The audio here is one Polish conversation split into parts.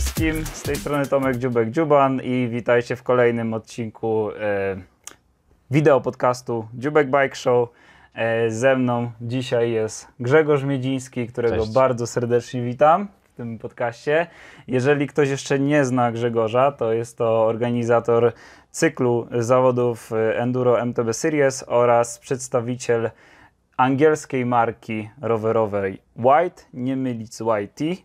wszystkim. Z tej strony Tomek Dziubek-Dziuban i witajcie w kolejnym odcinku e, wideo podcastu Dziubek Bike Show. E, ze mną dzisiaj jest Grzegorz Miedziński, którego Cześć. bardzo serdecznie witam w tym podcaście. Jeżeli ktoś jeszcze nie zna Grzegorza, to jest to organizator cyklu zawodów e, Enduro MTB Series oraz przedstawiciel angielskiej marki rowerowej White, nie mylić z Whitey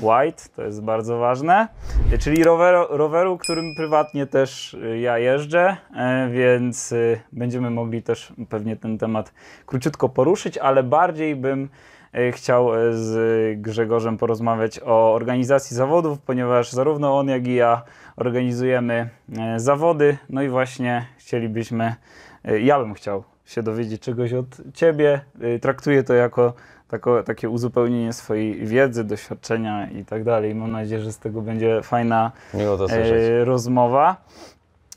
white, to jest bardzo ważne, e, czyli rower, roweru, którym prywatnie też e, ja jeżdżę, e, więc będziemy mogli też pewnie ten temat króciutko poruszyć, ale bardziej bym chciał z Grzegorzem porozmawiać o organizacji zawodów, ponieważ zarówno on, jak i ja organizujemy zawody, no i właśnie chcielibyśmy, ja bym chciał się dowiedzieć czegoś od Ciebie. Traktuję to jako tako, takie uzupełnienie swojej wiedzy, doświadczenia i tak dalej. Mam nadzieję, że z tego będzie fajna e, rozmowa.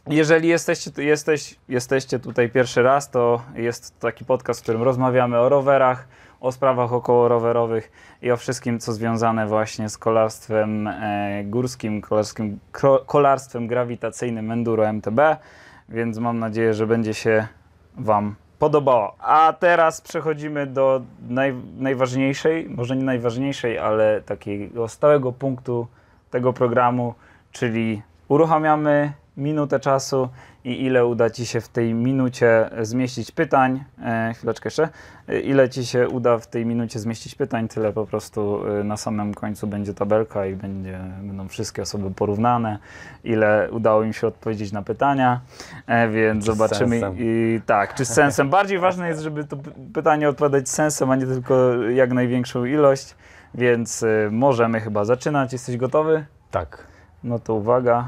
Jeżeli jesteście, jesteś, jesteście tutaj pierwszy raz, to jest taki podcast, w którym rozmawiamy o rowerach, o sprawach okołorowerowych i o wszystkim, co związane właśnie z kolarstwem e, górskim, kolarskim, kolarstwem grawitacyjnym Enduro MTB, więc mam nadzieję, że będzie się Wam podobało. A teraz przechodzimy do naj, najważniejszej, może nie najważniejszej, ale takiego stałego punktu tego programu, czyli uruchamiamy minutę czasu i ile uda Ci się w tej minucie zmieścić pytań. E, chwileczkę jeszcze. E, ile Ci się uda w tej minucie zmieścić pytań, tyle po prostu e, na samym końcu będzie tabelka i będzie, będą wszystkie osoby porównane, ile udało im się odpowiedzieć na pytania, e, więc czy zobaczymy. I, tak, czy z sensem. Bardziej ważne jest, żeby to pytanie odpowiadać z sensem, a nie tylko jak największą ilość, więc y, możemy chyba zaczynać. Jesteś gotowy? Tak. No to uwaga.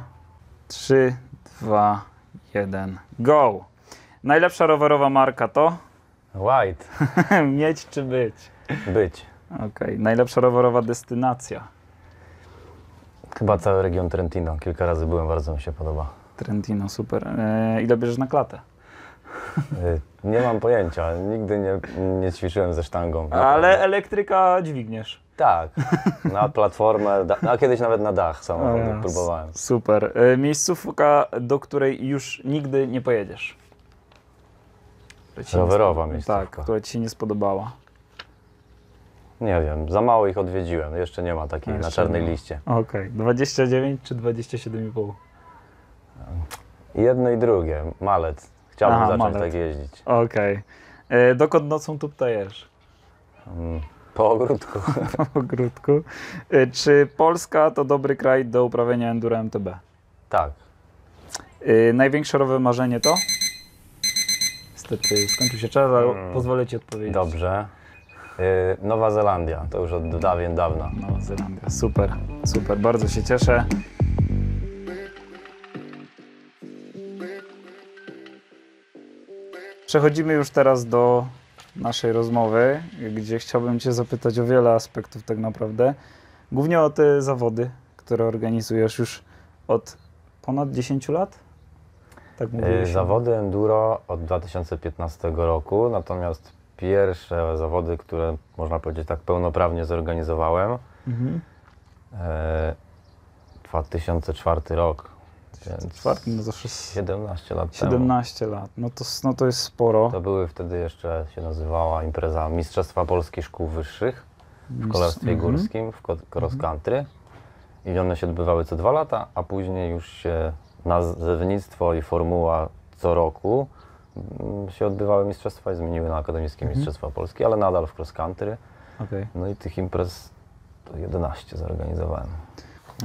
Trzy, dwa jeden, go! Najlepsza rowerowa marka to? White. Mieć czy być? Być. Okej. Okay. Najlepsza rowerowa destynacja? Chyba cały region Trentino. Kilka razy byłem, bardzo mi się podoba. Trentino, super. Eee, ile bierzesz na klatę? E, nie mam pojęcia. Nigdy nie, nie ćwiczyłem ze sztangą. Ale elektryka dźwigniesz tak. Na platformę, no, a kiedyś nawet na dach samochodu próbowałem. Super. E, miejscówka, do której już nigdy nie pojedziesz. Rowerowa spodoba- miejscówka. Tak, która ci się nie spodobała. Nie wiem, za mało ich odwiedziłem. Jeszcze nie ma takiej na czarnej nie liście. Okej, 29 czy 27,5? Jedno i drugie. Malec. Chciałbym Aha, zacząć tak jeździć. Okej. E, dokąd nocą tu ptajesz? Mm, Po ogródku. po ogródku. E, czy Polska to dobry kraj do uprawiania enduro MTB? Tak. E, największe rowe marzenie to? Niestety skończył się czas, ale hmm. pozwolę Ci odpowiedzieć. Dobrze. E, Nowa Zelandia, to już od dawien dawna. Nowa Zelandia, super, super, bardzo się cieszę. Przechodzimy już teraz do naszej rozmowy, gdzie chciałbym Cię zapytać o wiele aspektów tak naprawdę. Głównie o te zawody, które organizujesz już od ponad 10 lat? Tak e, Zawody enduro od 2015 roku, natomiast pierwsze zawody, które można powiedzieć tak pełnoprawnie zorganizowałem, mhm. 2004 e, rok Czwarty no to wszystko. 17 lat 17 temu. lat, no to, no to jest sporo. To były wtedy jeszcze, się nazywała impreza Mistrzostwa Polskich Szkół Wyższych w kolarstwie mm -hmm. górskim, w cross mhm. country. I one się odbywały co dwa lata, a później już się nazewnictwo i formuła co roku mm, się odbywały mistrzostwa i zmieniły na akademickie mhm. mistrzostwa Polskie, ale nadal w cross country. Okay. No i tych imprez to 11 zorganizowałem.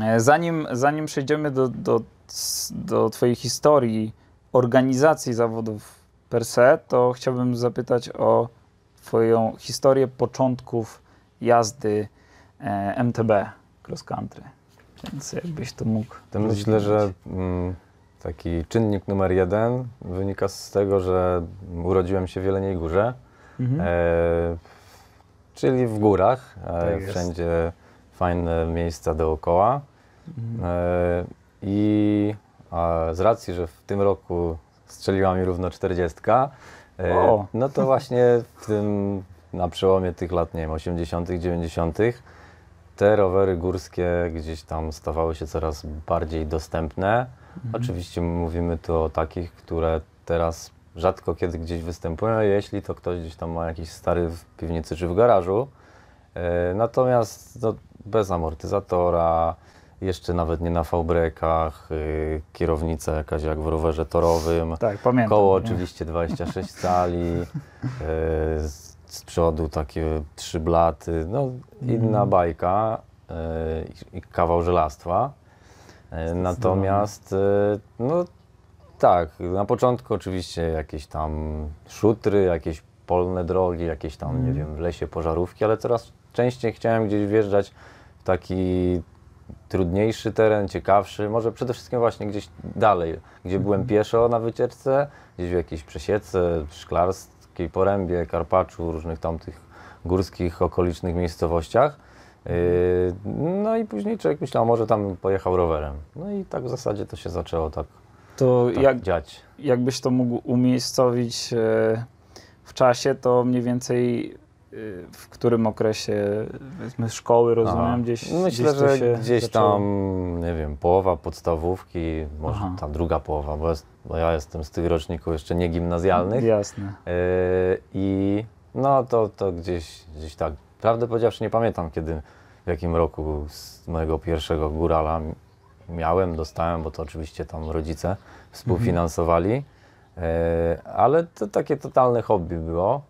E, zanim, zanim przejdziemy do, do do Twojej historii organizacji zawodów per se, to chciałbym zapytać o Twoją historię początków jazdy e, MTB cross country. Więc jakbyś to mógł. To myślę, że mm, taki czynnik numer jeden wynika z tego, że urodziłem się w Jeleniej Górze, mhm. e, czyli w górach. E, tak wszędzie fajne miejsca dookoła. Mhm. E, i z racji, że w tym roku strzeliła mi równo 40, wow. E, no to właśnie w tym, na przełomie tych lat, nie wiem, 80., 90., te rowery górskie gdzieś tam stawały się coraz bardziej dostępne. Mhm. Oczywiście mówimy tu o takich, które teraz rzadko kiedy gdzieś występują, jeśli to ktoś gdzieś tam ma jakiś stary w piwnicy czy w garażu. E, natomiast no, bez amortyzatora, jeszcze nawet nie na fałbrekach, yy, kierownica jakaś jak w rowerze torowym. Tak, pamiętam. Koło oczywiście 26 cali, yy, z, z przodu takie trzy blaty, no inna mm. bajka yy, i kawał żelastwa. Y, natomiast y, no tak, na początku oczywiście jakieś tam szutry, jakieś polne drogi, jakieś tam, mm. nie wiem, w lesie pożarówki, ale coraz częściej chciałem gdzieś wjeżdżać w taki trudniejszy teren, ciekawszy, może przede wszystkim właśnie gdzieś dalej, gdzie mhm. byłem pieszo na wycieczce, gdzieś w jakiejś przesiece, szklarskiej porębie, Karpaczu, różnych tamtych górskich, okolicznych miejscowościach. Yy, no i później człowiek myślał, może tam pojechał rowerem. No i tak w zasadzie to się zaczęło tak, to tak jak, dziać. Jakbyś to mógł umiejscowić e, w czasie, to mniej więcej w którym okresie powiedzmy szkoły, rozumiem, no, gdzieś Myślę, gdzieś że gdzieś zaczęło. tam, nie wiem, połowa podstawówki, może Aha. druga połowa, bo, jest, bo, ja jestem z tych roczników jeszcze nie gimnazjalnych. Jasne. Yy, I no to, to gdzieś, gdzieś tak, prawdę powiedziawszy nie pamiętam kiedy, w jakim roku z mojego pierwszego górala miałem, dostałem, bo to oczywiście tam rodzice mhm. współfinansowali, mhm. yy, ale to takie totalne hobby było.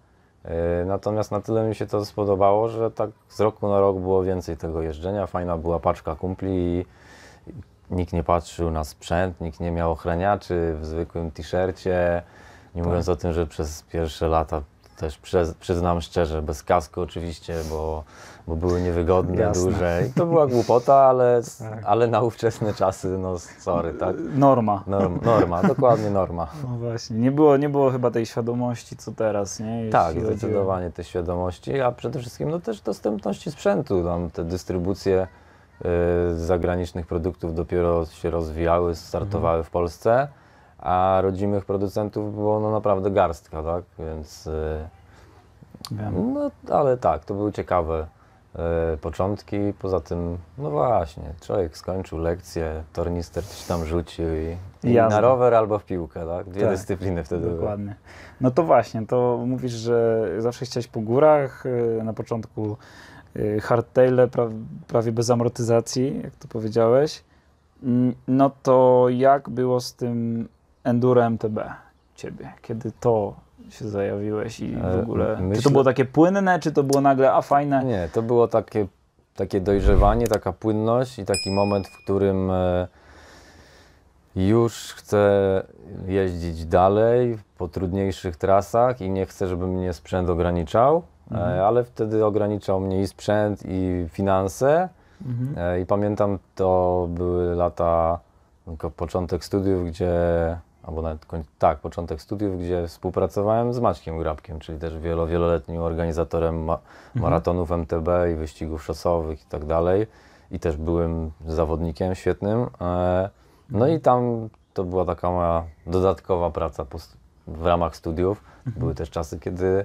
E, natomiast na tyle mi się to spodobało, że tak z roku na rok było więcej tego jeżdżenia. Fajna była paczka kumpli i nikt nie patrzył na sprzęt, nikt nie miał ochraniaczy w zwykłym t-shircie. Nie tak. mówiąc tak. o tym, że przez pierwsze lata też przyznam szczerze, bez kasku oczywiście, bo, bo były niewygodne, Jasne. duże i to była głupota, ale, tak. ale na ówczesne czasy, no sorry, tak? Norma. Norm, norma, dokładnie norma. No właśnie, nie było, nie było chyba tej świadomości, co teraz, nie? Jeśli tak, zdecydowanie tej świadomości, a przede wszystkim no, też dostępności sprzętu, tam no, te dystrybucje y, zagranicznych produktów dopiero się rozwijały, startowały mhm. w Polsce a rodzimych producentów było no naprawdę garstka, tak? Więc. Y, Wiem. No ale tak, to były ciekawe y, początki. Poza tym, no właśnie, człowiek skończył lekcję, tornister coś tam rzucił i, i na rower albo w piłkę, tak? Dwie tak, dyscypliny wtedy Dokładnie. Były. No to właśnie, to mówisz, że zawsze chciałeś po górach, y, na początku hardtaile prawie bez amortyzacji, jak to powiedziałeś. Mm, no to jak było z tym Enduro MTB ciebie, kiedy to się zajawiłeś i w e, ogóle. Myślę... Czy to było takie płynne, czy to było nagle, a fajne? Nie, to było takie, takie dojrzewanie, taka płynność i taki moment, w którym e, już chcę jeździć dalej po trudniejszych trasach i nie chcę, żeby mnie sprzęt ograniczał, e, mhm. ale wtedy ograniczał mnie i sprzęt, i finanse. Mhm. I pamiętam, to były lata, początek studiów, gdzie albo nawet tak, początek studiów, gdzie współpracowałem z Maćkiem Grabkiem, czyli też wielo, wieloletnim organizatorem ma mhm. maratonów MTB i wyścigów szosowych i tak dalej. I też byłem zawodnikiem świetnym. E, no i tam to była taka moja dodatkowa praca w ramach studiów. Mhm. Były też czasy, kiedy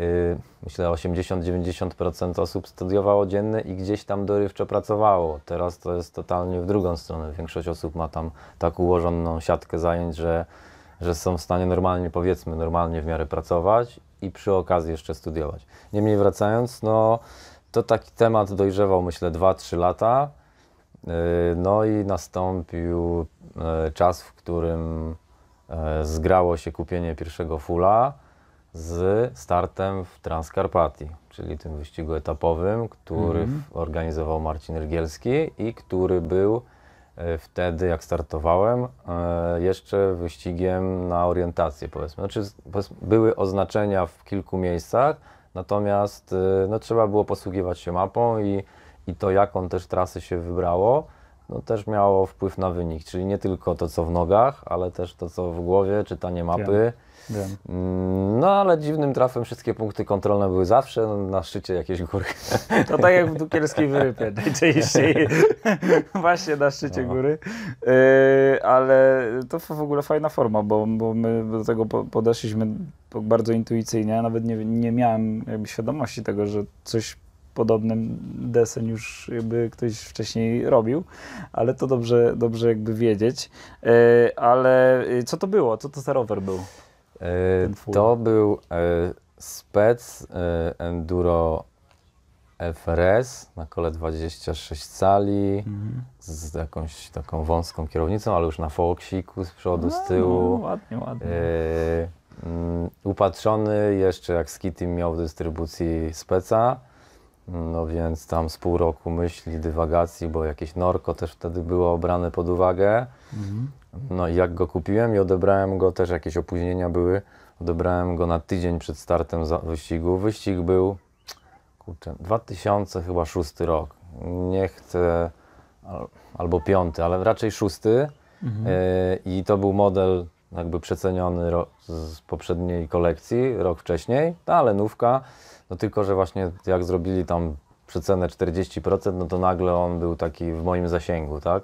Y, myślę 80-90% osób studiowało dziennie i gdzieś tam dorywczo pracowało. Teraz to jest totalnie w drugą stronę. Większość osób ma tam tak ułożoną siatkę zajęć, że, że są w stanie normalnie, powiedzmy, normalnie w miarę pracować i przy okazji jeszcze studiować. Niemniej wracając, no to taki temat dojrzewał myślę 2-3 lata. Y, no i nastąpił y, czas, w którym zgrało się kupienie pierwszego fula z startem w Transkarpatii, czyli tym wyścigu etapowym, który mm -hmm. organizował Marcin Rygielski i który był e, wtedy, jak startowałem, e, jeszcze wyścigiem na orientację, powiedzmy. Znaczy, były oznaczenia w kilku miejscach, natomiast e, no, trzeba było posługiwać się mapą i, i to, jaką też trasę się wybrało, no, też miało wpływ na wynik, czyli nie tylko to, co w nogach, ale też to, co w głowie, czytanie mapy. Wiem, wiem. Mm, no ale dziwnym trafem wszystkie punkty kontrolne były zawsze no, na szczycie jakiejś góry. To tak jak w Dukielskiej Wyrypie, najczęściej właśnie na szczycie no. góry. Yy, ale to w ogóle fajna forma, bo, bo my do tego podeszliśmy tak bardzo intuicyjnie, nawet nie, nie miałem jakby świadomości tego, że coś podobnym desen już jakby ktoś wcześniej robił, ale to dobrze, dobrze jakby wiedzieć. E, ale e, co to było? Co to za rower był? E, to był spec enduro FRS na kole 26 cali mhm. z jakąś taką wąską kierownicą, ale już na foksiku z przodu, no, z tyłu. No, ładnie, ładnie. Mm, upatrzony jeszcze jak Skitim miał w dystrybucji speca. No więc tam z pół roku myśli, dywagacji, bo jakieś norko też wtedy było brane pod uwagę. Mhm. No i jak go kupiłem i odebrałem go, też jakieś opóźnienia były, odebrałem go na tydzień przed startem wyścigu. Wyścig był, kurczę, 2000 chyba szósty rok. Nie chcę, albo piąty, ale raczej szósty. Mhm. E, I to był model jakby przeceniony z poprzedniej kolekcji, rok wcześniej, ta no lenówka. nówka no tylko, że właśnie jak zrobili tam przecenę 40%, no to nagle on był taki w moim zasięgu, tak?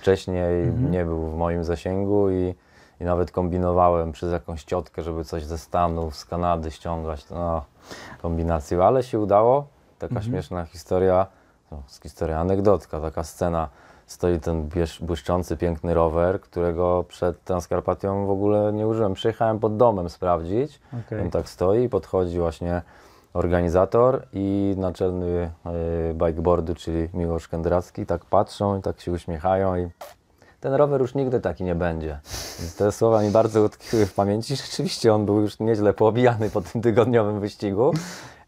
Wcześniej mhm. nie był w moim zasięgu i, i nawet kombinowałem przez jakąś ciotkę, żeby coś ze Stanów, z Kanady ściągać, no, kombinację, ale się udało. Taka mhm. śmieszna historia, no, historia anegdotka, taka scena. Stoi ten błyszczący, piękny rower, którego przed Transkarpatią w ogóle nie użyłem. Przyjechałem pod domem sprawdzić. Okay. On tak stoi i podchodzi właśnie organizator i naczelny e, bikeboardu, czyli Miłosz Kędracki, tak patrzą i tak się uśmiechają i ten rower już nigdy taki nie będzie. Te słowa mi bardzo utkwiły w pamięci. Rzeczywiście on był już nieźle poobijany po tym tygodniowym wyścigu, e,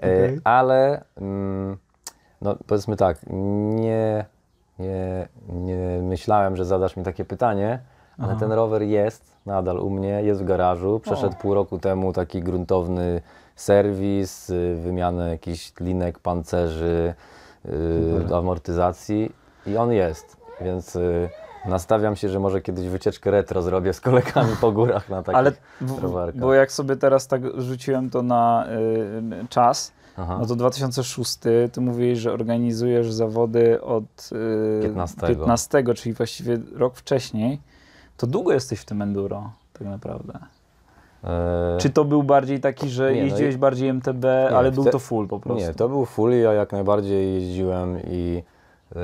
okay. ale mm, no powiedzmy tak, nie, nie, nie myślałem, że zadasz mi takie pytanie, ale Aha. ten rower jest nadal u mnie, jest w garażu. Przeszedł o. pół roku temu taki gruntowny serwis, y, wymianę jakichś linek, pancerzy, yy, amortyzacji i on jest, więc yy, nastawiam się, że może kiedyś wycieczkę retro zrobię z kolegami po górach na takich Ale Bo jak sobie teraz tak rzuciłem to na yy, czas, Aha. no to 2006, ty mówiłeś, że organizujesz zawody od yy, 15. 15, czyli właściwie rok wcześniej, to długo jesteś w tym enduro tak naprawdę. E, czy to był bardziej taki, że nie, jeździłeś no i... bardziej MTB, nie, ale był te... to full po prostu? Nie, to był full i ja jak najbardziej jeździłem i yy,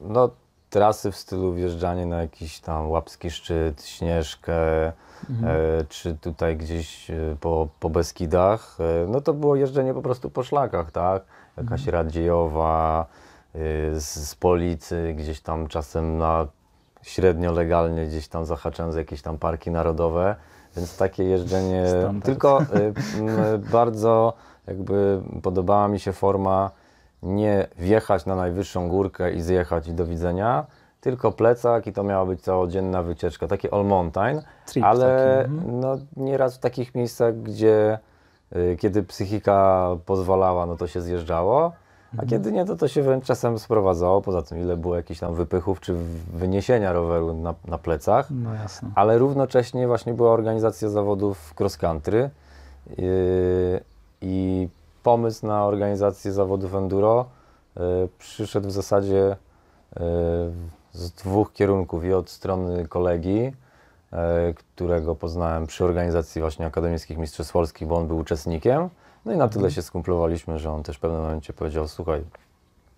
no trasy w stylu wjeżdżanie na jakiś tam łapski szczyt, śnieżkę, mhm. e, czy tutaj gdzieś e, po, po Beskidach, e, no to było jeżdżenie po prostu po szlakach, tak? Jakaś mhm. Radziejowa, e, z, z Policy, gdzieś tam czasem na średnio legalnie gdzieś tam zahaczając jakieś tam parki narodowe. Więc takie jeżdżenie. Standard. Tylko y, y, bardzo jakby podobała mi się forma nie wjechać na najwyższą górkę i zjechać i do widzenia, tylko plecak i to miała być całodzienna wycieczka, taki all mountain, Trip ale taki. Mhm. no, nieraz w takich miejscach, gdzie y, kiedy psychika pozwalała, no to się zjeżdżało a kiedy nie, to to się wręcz czasem sprowadzało. Poza tym, ile było jakichś tam wypychów czy wyniesienia roweru na, na plecach. No jasne. Ale równocześnie właśnie była organizacja zawodów cross country yy, i pomysł na organizację zawodów enduro yy, przyszedł w zasadzie yy, z dwóch kierunków i od strony kolegi, którego poznałem przy organizacji właśnie akademickich mistrzostw polskich, bo on był uczestnikiem, no i na tyle się skumplowaliśmy, że on też w pewnym momencie powiedział, słuchaj,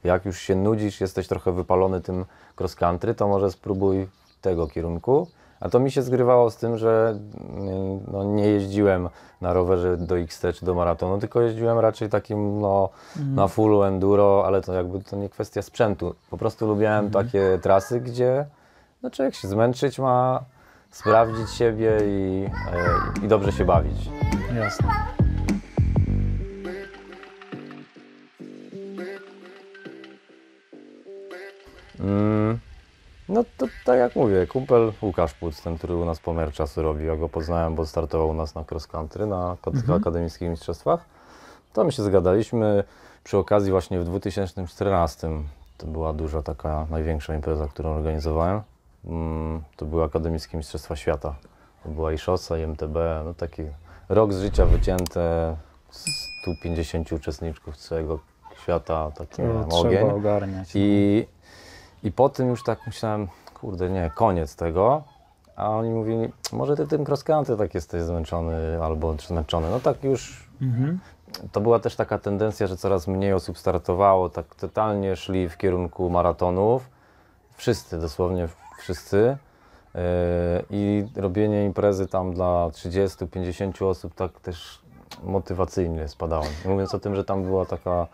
jak już się nudzisz, jesteś trochę wypalony tym cross country, to może spróbuj tego kierunku. A to mi się zgrywało z tym, że mm, no, nie jeździłem na rowerze do XT czy do maratonu, tylko jeździłem raczej takim no, mm. na full enduro, ale to jakby to nie kwestia sprzętu. Po prostu lubiłem mm. takie trasy, gdzie no, człowiek się zmęczyć ma, sprawdzić siebie i, e, i dobrze się bawić. Jasne. Mm. No to tak jak mówię, kumpel Łukasz Płuc, ten, który u nas pomiar czasu robi, ja go poznałem, bo startował u nas na cross country na mhm. akademickich mistrzostwach. Tam się zgadaliśmy przy okazji właśnie w 2014. To była duża taka największa impreza, którą organizowałem. Mm, to były akademickie mistrzostwa świata. To była i szosa, i MTB, no taki rok z życia wycięte, 150 uczestniczków z całego świata, taki no, ogień. I i po tym już tak myślałem, kurde, nie, koniec tego. A oni mówili, może ty tym crosscountry tak jesteś zmęczony albo zmęczony. No tak już. Mhm. To była też taka tendencja, że coraz mniej osób startowało, tak totalnie szli w kierunku maratonów. Wszyscy, dosłownie wszyscy. Yy, I robienie imprezy tam dla 30-50 osób tak też motywacyjnie spadało. Mówiąc o tym, że tam była taka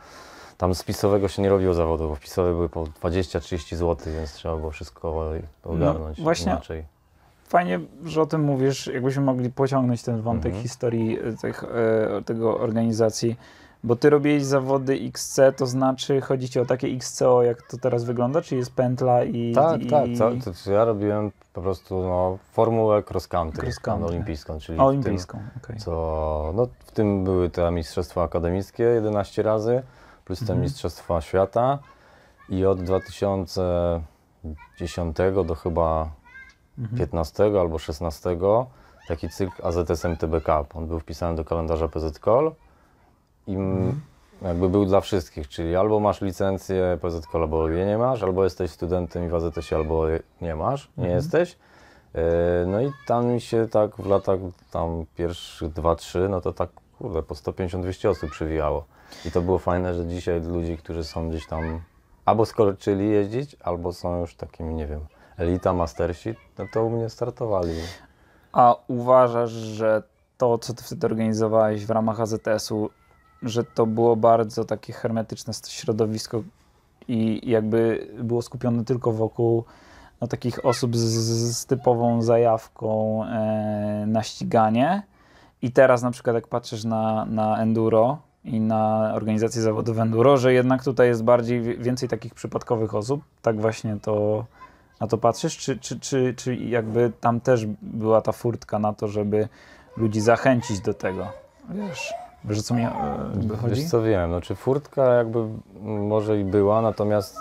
tam z pisowego się nie robiło zawodu, bo Pisowe były po 20-30 zł, więc trzeba było wszystko no ogarnąć no, właśnie inaczej. Fajnie, że o tym mówisz. Jakbyśmy mogli pociągnąć ten wątek mhm. historii e, tych, e, tego organizacji. Bo ty robiłeś zawody XC, to znaczy chodzi ci o takie XCO, jak to teraz wygląda, czy jest pętla i... Tak, i... tak, to, to ja robiłem po prostu no, formułę cross country, cross country. olimpijską, czyli olimpijską, tym, okay. co, no, w tym były te mistrzostwa akademickie 11 razy, plus te mhm. Mistrzostwa Świata i od 2010 do chyba mhm. 15 albo 16 taki cykl AZS MTB Cup. On był wpisany do kalendarza PZKOL i mhm. jakby był dla wszystkich, czyli albo masz licencję PZKOL, albo jej nie masz, albo jesteś studentem i w AZS-ie, albo nie masz, nie mhm. jesteś. E, no i tam mi się tak w latach tam pierwszych 2-3, no to tak kurde, po 150-200 osób przywijało. I to było fajne, że dzisiaj ludzi, którzy są gdzieś tam albo skończyli jeździć, albo są już takimi, nie wiem, elita, mastersi, no to u mnie startowali. A uważasz, że to, co ty wtedy organizowałeś w ramach AZS-u, że to było bardzo takie hermetyczne środowisko i jakby było skupione tylko wokół no, takich osób z, z typową zajawką e, na ściganie? I teraz na przykład jak patrzysz na, na enduro i na organizację zawodów enduro, że jednak tutaj jest bardziej więcej takich przypadkowych osób, tak właśnie to na to patrzysz, czy, czy, czy, czy jakby tam też była ta furtka na to, żeby ludzi zachęcić do tego, wiesz? Wiesz co mi e, chodzi? Wiesz co wiem, no, czy furtka jakby może i była, natomiast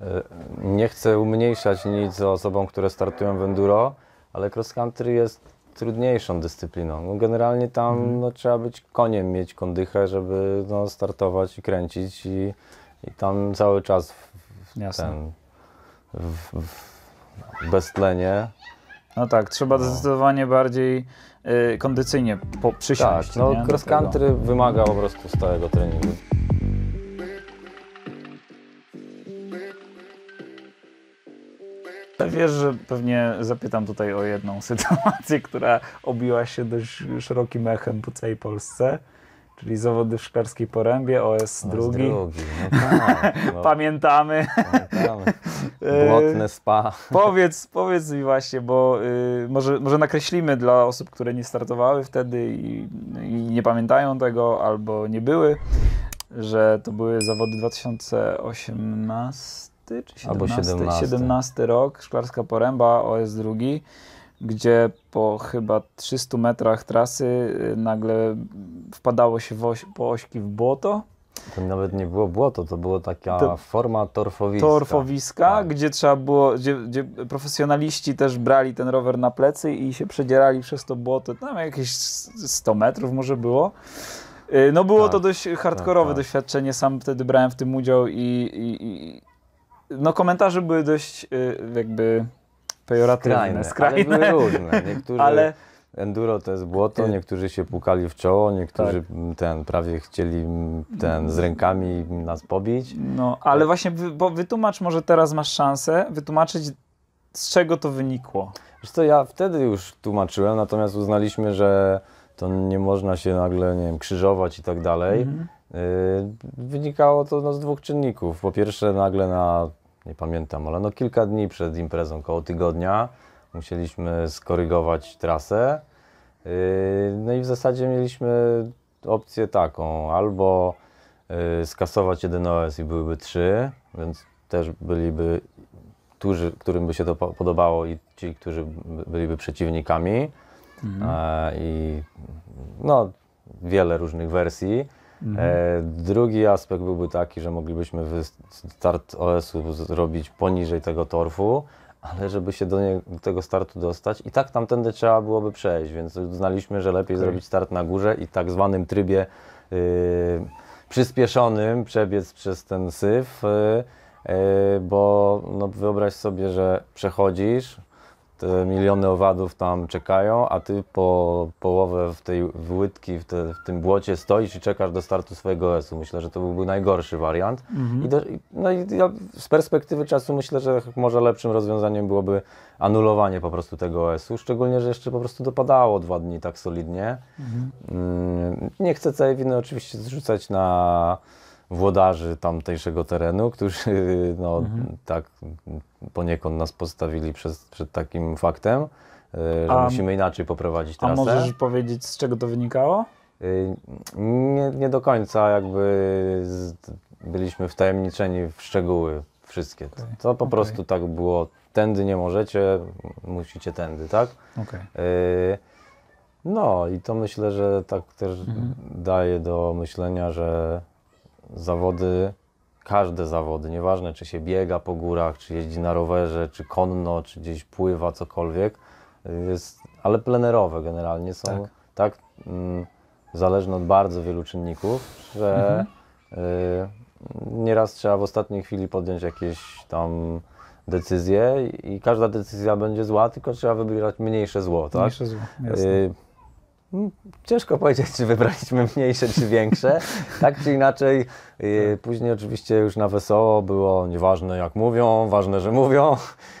e, e, nie chcę umniejszać nic osobom, które startują w enduro, ale cross country jest trudniejszą dyscypliną. No generalnie tam mhm. no, trzeba być koniem, mieć kondychę, żeby no, startować i kręcić i, i tam cały czas w, w ten, w, w beztlenie. No tak, trzeba no. zdecydowanie bardziej y, kondycyjnie po, przysiąść. Tak, no cross country wymaga po prostu stałego treningu. Wiesz, że pewnie zapytam tutaj o jedną sytuację, która obiła się dość szerokim echem po całej Polsce. Czyli zawody w Szklarskiej Porębie, OS, no, drugi. drugi. No tak, no. Pamiętamy. Pamiętamy. E, Błotne spa. powiedz, powiedz mi właśnie, bo y, może, może nakreślimy dla osób, które nie startowały wtedy i, i nie pamiętają tego albo nie były, że to były zawody 2018 17, albo 17. 17 rok, Szklarska Poręba, OS drugi, gdzie po chyba 300 metrach trasy y, nagle wpadało się oś, po ośki w błoto. To nawet nie było błoto, to była taka to forma torfowiska. Torfowiska, tak. gdzie trzeba było, gdzie, gdzie, profesjonaliści też brali ten rower na plecy i się przedzierali przez to błoto, tam jakieś 100 metrów może było. Y, no było tak, to dość tak, hardkorowe tak, doświadczenie, sam wtedy brałem w tym udział i, i no komentarze były dość y, jakby pejoratywne, skrajne. skrajne. Ale były różne. Niektórzy... Ale... Enduro to jest błoto, y- niektórzy się pukali w czoło, niektórzy tak. ten prawie chcieli ten z rękami nas pobić. No, ale właśnie, bo wytłumacz może teraz masz szansę wytłumaczyć z czego to wynikło. Wiesz co, ja wtedy już tłumaczyłem, natomiast uznaliśmy, że to nie można się nagle, nie wiem, krzyżować i tak dalej. Mhm. Y, wynikało to no, z dwóch czynników. Po pierwsze, nagle na nie pamiętam, ale no kilka dni przed imprezą, około tygodnia, musieliśmy skorygować trasę. Yy, no i w zasadzie mieliśmy opcję taką, albo yy, skasować jeden OS i byłyby trzy, więc też byliby którzy, którym by się to podobało i ci, którzy byliby przeciwnikami. Mhm. E, I no, wiele różnych wersji. Mhm. E, drugi aspekt byłby taki, że moglibyśmy start OS-u zrobić poniżej tego torfu, ale żeby się do, do tego startu dostać, i tak tamtędy trzeba byłoby przejść, więc uznaliśmy, że lepiej okay. zrobić start na górze i tak zwanym trybie yy, przyspieszonym przebiec przez ten syf, yy, bo no, wyobraź sobie, że przechodzisz, te miliony owadów tam czekają, a ty po połowę w tej łydki, w, te, w, tym błocie stoisz i czekasz do startu swojego os u Myślę, że to byłby najgorszy wariant. Mhm. I do, no i ja z perspektywy czasu myślę, że może lepszym rozwiązaniem byłoby anulowanie po prostu tego os u szczególnie, że jeszcze po prostu dopadało dwa dni tak solidnie. Mhm. Mm, nie chcę całej winy oczywiście zrzucać na włodarzy tamtejszego terenu, którzy no, mhm. tak poniekąd nas postawili przez, przed takim faktem, e, że a, musimy inaczej poprowadzić trasę. A możesz powiedzieć, z czego to wynikało? E, nie, nie do końca, jakby z, byliśmy wtajemniczeni w szczegóły wszystkie. Okay. To po okay. prostu tak było, tędy nie możecie, musicie tędy, tak? Okay. Y e, no i to myślę, że tak też mhm. daje do myślenia, że zawody, każde zawody, nieważne czy się biega po górach, czy jeździ na rowerze, czy konno, czy gdzieś pływa, cokolwiek, jest, ale plenerowe generalnie są tak, tak mm, zależne od bardzo wielu czynników, że mhm. y, nieraz trzeba w ostatniej chwili podjąć jakieś tam decyzje i każda decyzja będzie zła, tylko trzeba wybierać mniejsze zło, tak? Mniejsze zło, jasne. Y, Mm, ciężko powiedzieć, czy wybraliśmy mniejsze, czy większe. Tak czy inaczej, y, tak. później oczywiście już na wesoło było nieważne jak mówią, ważne, że mówią.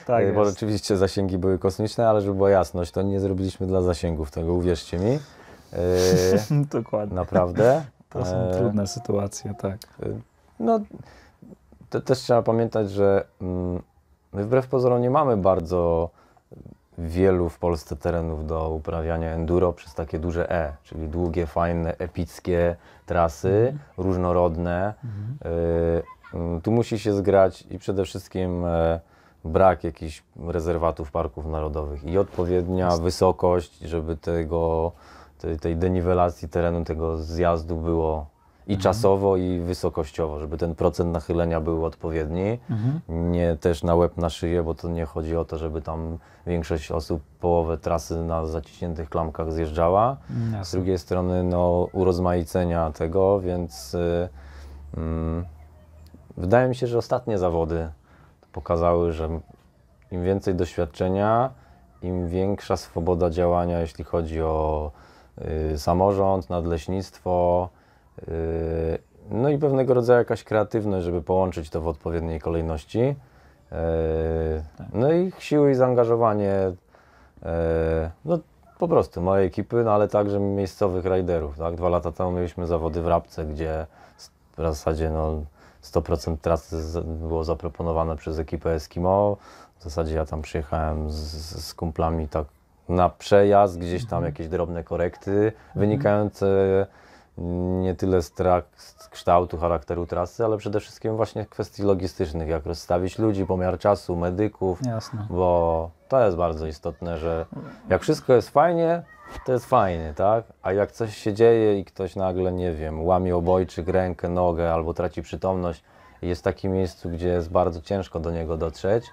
Tak y, bo rzeczywiście zasięgi były kosmiczne, ale żeby była jasność, to nie zrobiliśmy dla zasięgów tego, uwierzcie mi. Y, Dokładnie. Naprawdę. To są e, trudne sytuacje, tak. No, to też trzeba pamiętać, że mm, my wbrew pozorom nie mamy bardzo wielu w Polsce terenów do uprawiania enduro przez takie duże E, czyli długie, fajne, epickie trasy, mhm. różnorodne. Mhm. Y, y tu musi się zgrać i przede wszystkim e, brak jakichś rezerwatów parków narodowych i odpowiednia wysokość, żeby tego, tej, tej deniwelacji terenu, tego zjazdu było i mhm. czasowo, i wysokościowo, żeby ten procent nachylenia był odpowiedni. Mhm. Nie też na łeb, na szyję, bo to nie chodzi o to, żeby tam większość osób połowę trasy na zaciśniętych klamkach zjeżdżała. Jasne. Z drugiej strony no, urozmaicenia tego, więc y, mm, wydaje mi się, że ostatnie zawody pokazały, że im więcej doświadczenia, im większa swoboda działania, jeśli chodzi o y, samorząd, nadleśnictwo, Yy, no i pewnego rodzaju jakaś kreatywność, żeby połączyć to w odpowiedniej kolejności. Yy, tak. No i siły i zaangażowanie yy, no, po prostu mojej ekipy, no ale także miejscowych rajderów. Tak? Dwa lata temu mieliśmy zawody w Rabce, gdzie w zasadzie no, 100% trasy było zaproponowane przez ekipę Eskimo. W zasadzie ja tam przyjechałem z, z kumplami tak na przejazd, gdzieś tam mhm. jakieś drobne korekty mhm. wynikające nie tyle z kształtu, charakteru trasy, ale przede wszystkim właśnie kwestii logistycznych, jak rozstawić ludzi, pomiar czasu, medyków, Jasne. bo to jest bardzo istotne, że jak wszystko jest fajnie, to jest fajnie, tak? A jak coś się dzieje i ktoś nagle, nie wiem, łamie obojczyk, rękę, nogę albo traci przytomność, jest w takim miejscu, gdzie jest bardzo ciężko do niego dotrzeć,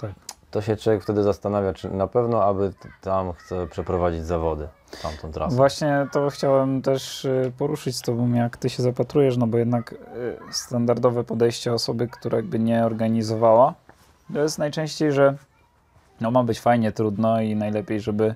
tak to się człowiek wtedy zastanawia, czy na pewno, aby tam chce przeprowadzić zawody, tamtą trasę. Właśnie to chciałem też y, poruszyć z Tobą, jak Ty się zapatrujesz, no bo jednak y, standardowe podejście osoby, która jakby nie organizowała, to jest najczęściej, że no ma być fajnie, trudno i najlepiej, żeby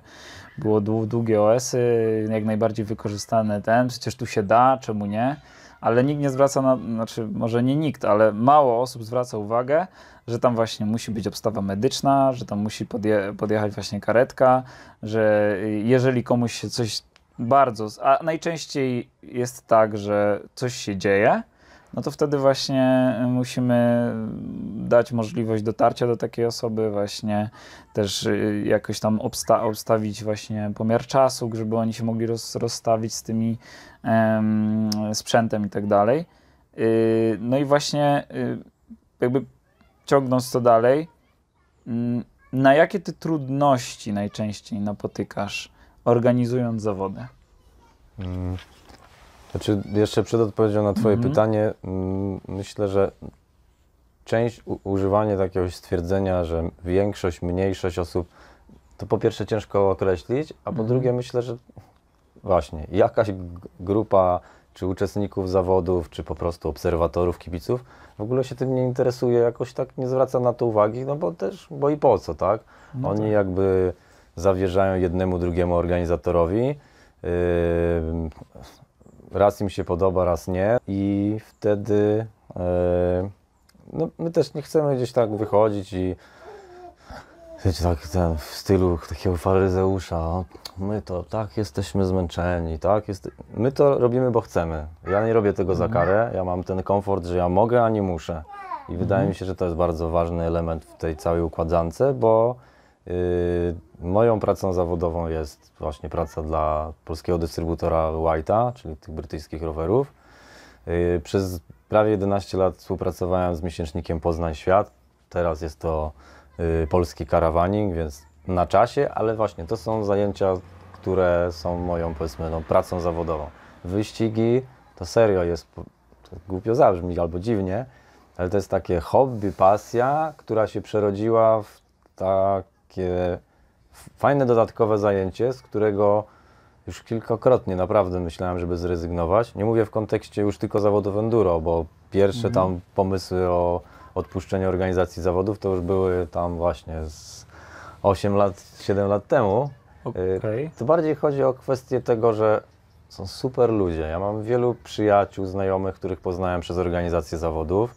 było długie OS-y, jak najbardziej wykorzystane ten, przecież tu się da, czemu nie? ale nikt nie zwraca, na, znaczy może nie nikt, ale mało osób zwraca uwagę, że tam właśnie musi być obstawa medyczna, że tam musi podje, podjechać właśnie karetka, że jeżeli komuś się coś bardzo, a najczęściej jest tak, że coś się dzieje, no to wtedy właśnie musimy dać możliwość dotarcia do takiej osoby, właśnie też y, jakoś tam obsta obstawić właśnie pomiar czasu, żeby oni się mogli roz rozstawić z tymi em, sprzętem i tak dalej. Y, no i właśnie y, jakby ciągnąc to dalej, mm, na jakie ty trudności najczęściej napotykasz organizując zawody? Mm. Znaczy, jeszcze przed odpowiedzią na Twoje mhm. pytanie, mm, myślę, że część używanie takiego stwierdzenia, że większość, mniejszość osób, to po pierwsze ciężko określić, a po mhm. drugie myślę, że właśnie jakaś grupa czy uczestników zawodów, czy po prostu obserwatorów, kibiców, w ogóle się tym nie interesuje, jakoś tak nie zwraca na to uwagi, no bo też, bo i po co, tak? No Oni tak. jakby zawierzają jednemu, drugiemu organizatorowi, yy, raz im się podoba, raz nie i wtedy e, no, my też nie chcemy gdzieś tak wychodzić i wiecie, tak ten, w stylu takiego faryzeusza, my to tak jesteśmy zmęczeni, tak jest... my to robimy, bo chcemy. Ja nie robię tego za mhm. karę, ja mam ten komfort, że ja mogę, a nie muszę. I wydaje mhm. mi się, że to jest bardzo ważny element w tej całej układzance, bo Yy, moją pracą zawodową jest właśnie praca dla polskiego dystrybutora White'a, czyli tych brytyjskich rowerów. Yy, przez prawie 11 lat współpracowałem z miesięcznikiem Poznań Świat. Teraz jest to yy, polski karawaning, więc na czasie, ale właśnie to są zajęcia, które są moją powiedzmy no, pracą zawodową. Wyścigi to serio jest, to głupio zabrzmi albo dziwnie, ale to jest takie hobby, pasja, która się przerodziła w tak takie fajne dodatkowe zajęcie, z którego już kilkakrotnie naprawdę myślałem, żeby zrezygnować. Nie mówię w kontekście już tylko zawodów enduro, bo pierwsze mhm. tam pomysły o odpuszczeniu organizacji zawodów to już były tam właśnie z 8 lat, 7 lat temu. Okay. To bardziej chodzi o kwestię tego, że są super ludzie. Ja mam wielu przyjaciół, znajomych, których poznałem przez organizację zawodów.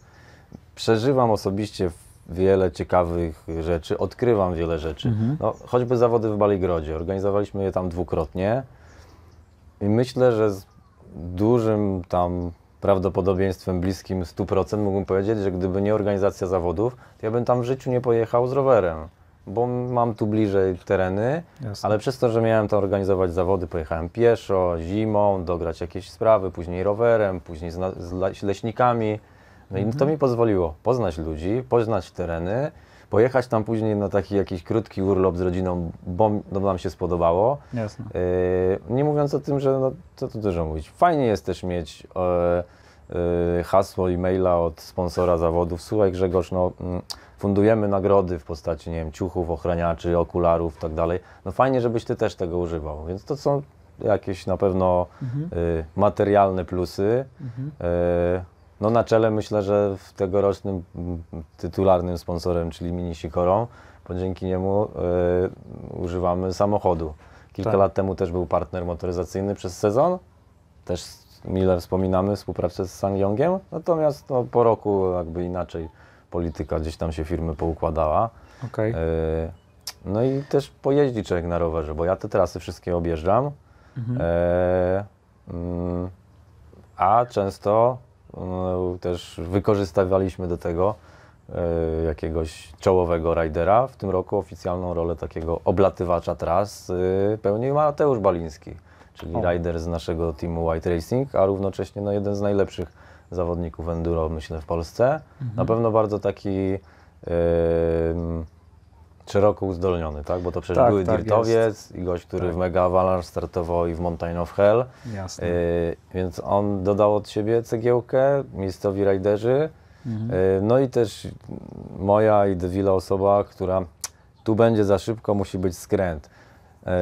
Przeżywam osobiście wiele ciekawych rzeczy, odkrywam wiele rzeczy. Mhm. No, choćby zawody w Baligrodzie, organizowaliśmy je tam dwukrotnie i myślę, że z dużym tam prawdopodobieństwem bliskim 100% mógłbym powiedzieć, że gdyby nie organizacja zawodów, to ja bym tam w życiu nie pojechał z rowerem, bo mam tu bliżej tereny, Jasne. ale przez to, że miałem tam organizować zawody, pojechałem pieszo, zimą, dograć jakieś sprawy, później rowerem, później z, z leśnikami. No mhm. i to mhm. mi pozwoliło poznać ludzi, poznać tereny, pojechać tam później na taki jakiś krótki urlop z rodziną, bo no, nam się spodobało. Jasne. Yy, nie mówiąc o tym, że no, co tu dużo mówić. Fajnie jest też mieć yy, yy, hasło e-maila od sponsora zawodów. Słuchaj Grzegorz, no mm, fundujemy nagrody w postaci, nie wiem, ciuchów, ochraniaczy, okularów tak dalej. No fajnie, żebyś ty też tego używał. Więc to są jakieś na pewno mhm. Y, materialne plusy. Mhm. E, no na czele myślę, że w tegorocznym mm, tytularnym sponsorem, czyli Mini Sikorą, bo dzięki niemu y, używamy samochodu. Kilka tak. lat temu też był partner motoryzacyjny przez sezon, też mile wspominamy współpracę z Sangyongiem, natomiast no, po roku jakby inaczej polityka gdzieś tam się firmy poukładała. Okay. Y, no i też pojeździ człowiek na rowerze, bo ja te trasy wszystkie objeżdżam, mhm. y, a często no, też wykorzystywaliśmy do tego e, jakiegoś czołowego rajdera. W tym roku oficjalną rolę takiego oblatywacza tras e, pełnił Mateusz Baliński, czyli o. rider z naszego teamu White Racing, a równocześnie no, jeden z najlepszych zawodników enduro, myślę, w Polsce. Mhm. Na pewno bardzo taki... Yy, szeroko uzdolniony, tak? Bo to przecież tak, były tak, dirtowiec i gość, który tak. w Mega Avalanche startował i w Mountain of Hell. Jasne. Y, więc on dodał od siebie cegiełkę, miejscowi rajderzy. Mhm. Y, no i też moja i Devila osoba, która tu będzie za szybko, musi być skręt.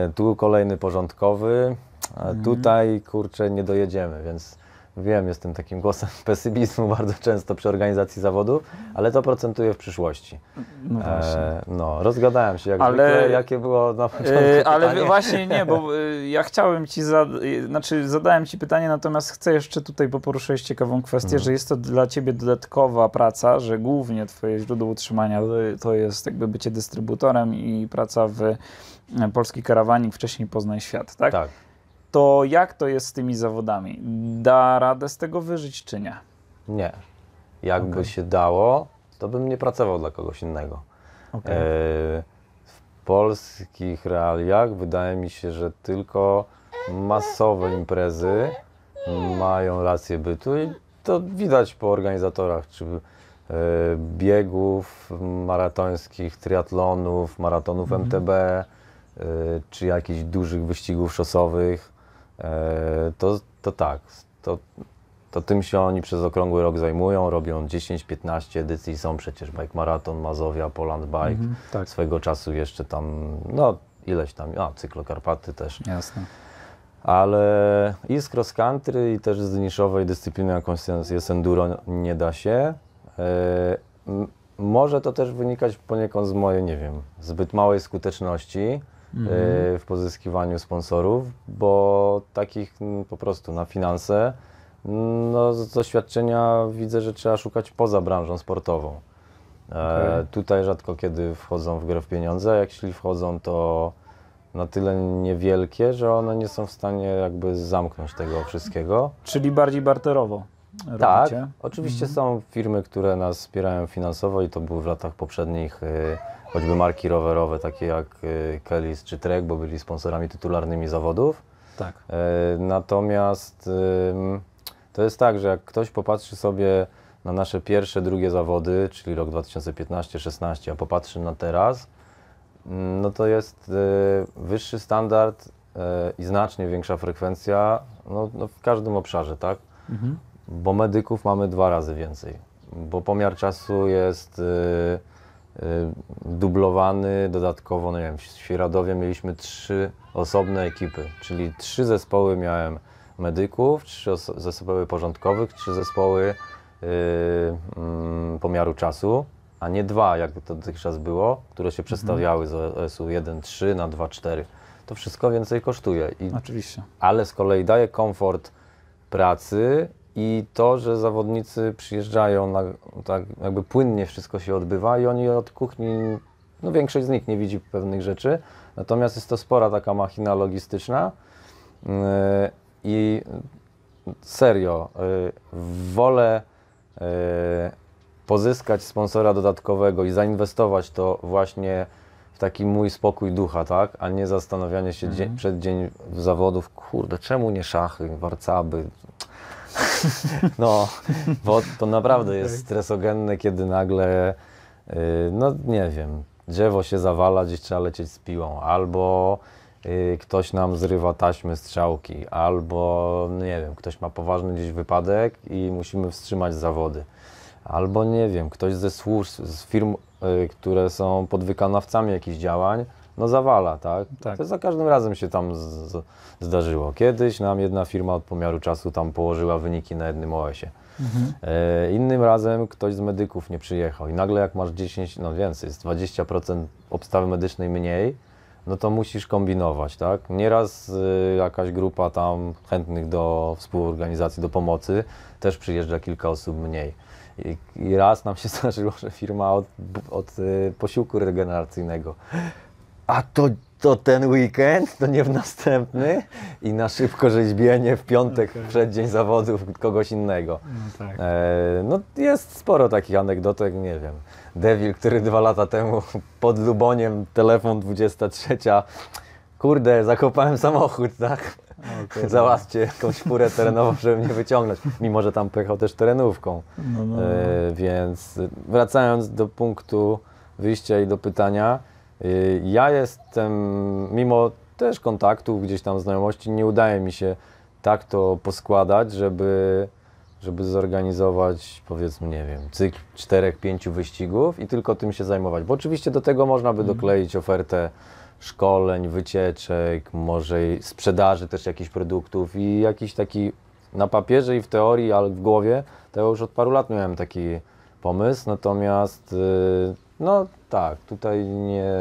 Y, tu kolejny porządkowy, a mhm. tutaj kurczę nie dojedziemy, więc Wiem, jestem takim głosem pesymizmu bardzo często przy organizacji zawodów, ale to procentuje w przyszłości. No, e, właśnie. E, no rozgadałem się, jak ale, zwykle, jakie było na e, początku Ale pytanie. właśnie nie, bo e, ja chciałem Ci, za, znaczy zadałem Ci pytanie, natomiast chcę jeszcze tutaj, poporuszyć ciekawą kwestię, mhm. że jest to dla Ciebie dodatkowa praca, że głównie Twoje źródło utrzymania to jest jakby bycie dystrybutorem i praca w Polski Karawanik, wcześniej Poznaj Świat, tak? Tak to jak to jest z tymi zawodami? Da radę z tego wyżyć, czy nie? Nie. Jakby okay. się dało, to bym nie pracował dla kogoś innego. Okay. E, w polskich realiach wydaje mi się, że tylko masowe imprezy mają rację bytu i to widać po organizatorach, czy e, biegów maratońskich, triatlonów, maratonów mm -hmm. MTB, e, czy jakichś dużych wyścigów szosowych. E, to, to tak, to, to tym się oni przez okrągły rok zajmują, robią 10-15 edycji, są przecież Bike Marathon, Mazowia, Poland Bike, mhm, tak. swego czasu jeszcze tam, no ileś tam, a Cyklokarpaty też. Jasne. Ale i z cross country i też z niszowej dyscypliny, jaką jest enduro, nie da się. Yy, może to też wynikać poniekąd z mojej, nie wiem, zbyt małej skuteczności. Mhm. E, w pozyskiwaniu sponsorów, bo takich mm, po prostu na finanse mm, no, z doświadczenia widzę, że trzeba szukać poza branżą sportową. E, okay. Tutaj rzadko kiedy wchodzą w grę w pieniądze, jeśli wchodzą to na tyle niewielkie, że one nie są w stanie jakby zamknąć tego wszystkiego. Czyli bardziej barterowo. Tak, oczywiście mhm. są firmy, które nas wspierają finansowo i to były w latach poprzednich. Y, choćby marki rowerowe takie jak y, Kelis czy Trek, bo byli sponsorami tytularnymi zawodów. Tak. E, natomiast to jest tak, że jak ktoś popatrzy sobie na nasze pierwsze, drugie zawody, czyli rok 2015-16, a popatrzy na teraz, no to jest y, wyższy standard y, i znacznie większa frekwencja no, no w każdym obszarze, tak? Mhm. Bo medyków mamy dwa razy więcej, bo pomiar czasu jest Y, dublowany dodatkowo, no nie wiem, w Świeradowie mieliśmy trzy osobne ekipy, czyli trzy zespoły miałem medyków, trzy zespoły porządkowych, trzy zespoły yy, pomiaru czasu, a nie dwa, jak to dotychczas było, które się mhm. przestawiały z OS-u 1.3 na 2.4. To wszystko więcej kosztuje. I, Oczywiście. Ale z kolei daje komfort pracy i to, że zawodnicy przyjeżdżają, na, tak jakby płynnie wszystko się odbywa i oni od kuchni, no większość z nich nie widzi pewnych rzeczy, natomiast jest to spora taka machina logistyczna yy, i serio, yy, wolę yy, pozyskać sponsora dodatkowego i zainwestować to właśnie w taki mój spokój ducha, tak? A nie zastanawianie się mhm. przed dzień zawodów, kurde, czemu nie szachy, warcaby, No, bo to naprawdę jest tak. stresogenne, kiedy nagle, y, no nie wiem, drzewo się zawala, gdzieś trzeba lecieć z piłą, albo y, ktoś nam zrywa taśmy strzałki, albo no nie wiem, ktoś ma poważny gdzieś wypadek i musimy wstrzymać zawody. Albo nie wiem, ktoś ze służb, z firm, y, które są podwykonawcami jakichś działań, no zawala, tak? tak? To za każdym razem się tam z, z, zdarzyło. Kiedyś nam jedna firma od pomiaru czasu tam położyła wyniki na jednym OS-ie. Mhm. E, innym razem ktoś z medyków nie przyjechał i nagle jak masz 10, no więcej, jest 20% obstawy medycznej mniej, no to musisz kombinować, tak? Nieraz y, jakaś grupa tam chętnych do współorganizacji, do pomocy, też przyjeżdża kilka osób mniej. I, i raz nam się zdarzyło, że firma od, od y, posiłku regeneracyjnego a to, to ten weekend, to nie w następny i na szybko rzeźbienie w piątek okay. przed dzień zawodów kogoś innego. No, tak. e, no jest sporo takich anegdotek, nie wiem. Devil, który dwa lata temu pod Luboniem, telefon 23, kurde, zakopałem samochód, tak? Okay, Załatwcie jakąś furę terenową, żeby mnie wyciągnąć, mimo że tam pojechał też terenówką. No, no, no. e, więc wracając do punktu wyjścia i do pytania, Y, ja jestem, mimo też kontaktów, gdzieś tam znajomości, nie udaje mi się tak to poskładać, żeby, żeby zorganizować, powiedzmy, nie wiem, cykl czterech, pięciu wyścigów i tylko tym się zajmować. Bo oczywiście do tego można by mhm. dokleić ofertę szkoleń, wycieczek, może sprzedaży też jakichś produktów i jakiś taki na papierze i w teorii, ale w głowie, to ja już od paru lat miałem taki pomysł, natomiast y, no, tak, tutaj nie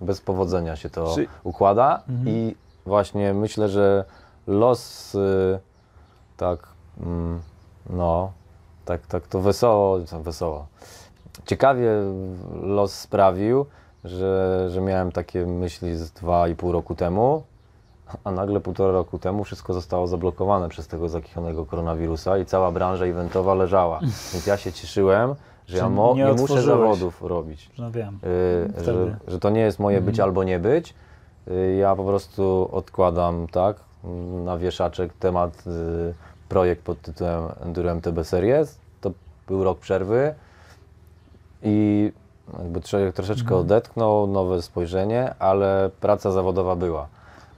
bez powodzenia się to Czy... układa mhm. i właśnie myślę, że los y, tak mm, no tak, tak to wesoło, wesoło. Ciekawie los sprawił, że, że miałem takie myśli z dwa i pół roku temu, a nagle półtora roku temu wszystko zostało zablokowane przez tego zakichanego koronawirusa i cała branża eventowa leżała. Więc ja się cieszyłem, że ja mo, nie, nie muszę zawodów robić. No wiem. Y, że, że, to nie jest moje być mhm. albo nie być. Y, ja po prostu odkładam, tak, na wieszaczek temat, y, projekt pod tytułem Enduro MTB Series. To był rok przerwy i jakby człowiek troszeczkę mhm. odetchnął, nowe spojrzenie, ale praca zawodowa była.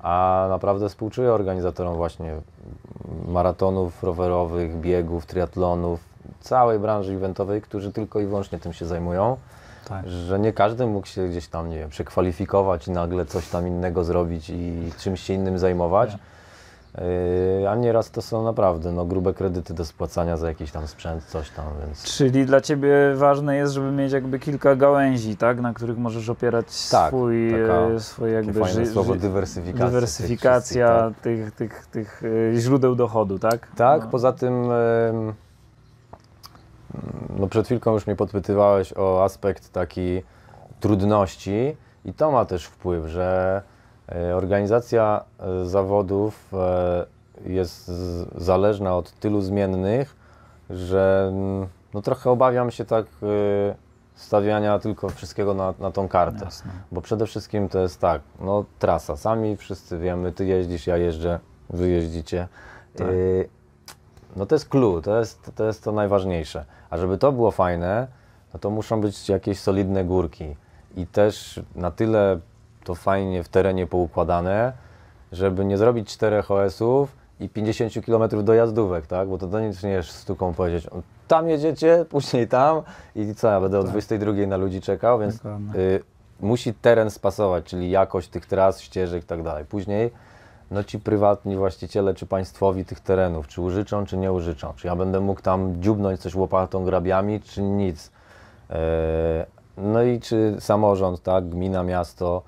A naprawdę współczuję organizatorom właśnie maratonów rowerowych, biegów, triatlonów, całej branży eventowej, którzy tylko i wyłącznie tym się zajmują. Tak. Że nie każdy mógł się gdzieś tam, nie wiem, przekwalifikować i nagle coś tam innego zrobić i czymś się innym zajmować. Yy, a nieraz to są naprawdę no, grube kredyty do spłacania za jakiś tam sprzęt, coś tam, więc... Czyli dla Ciebie ważne jest, żeby mieć jakby kilka gałęzi, tak? Na których możesz opierać tak, swój, e, taka, swój jakby... fajne ży- słowo, dywersyfikacja. Dywersyfikacja tak. tych, tych, tych, tych, e, źródeł dochodu, tak? Tak, no. poza tym... Yy, no przed chwilką już mnie podpytywałeś o aspekt taki trudności i to ma też wpływ, że e, organizacja e, zawodów e, jest zależna od tylu zmiennych, że mm, no trochę obawiam się tak stawiania tylko wszystkiego na, na tą kartę. Jasne. Bo przede wszystkim to jest tak, no trasa, sami wszyscy wiemy, ty jeździsz, ja jeżdżę, wy jeździcie. Tak. No to jest clue, to jest, to jest to najważniejsze. A żeby to było fajne, no to muszą być jakieś solidne górki i też na tyle to fajnie w terenie poukładane, żeby nie zrobić czterech OS-ów i 50 km dojazdówek, tak? Bo to do nic nie jest sztuką powiedzieć, tam jedziecie, później tam i co, ja będę o tak. 22 na ludzi czekał, więc y, musi teren spasować, czyli jakość tych tras, ścieżek i tak dalej. Później no ci prywatni właściciele czy państwowi tych terenów, czy użyczą, czy nie użyczą. Czy ja będę mógł tam dziubnąć coś łopatą, grabiami, czy nic. E, no i czy samorząd, tak, gmina, miasto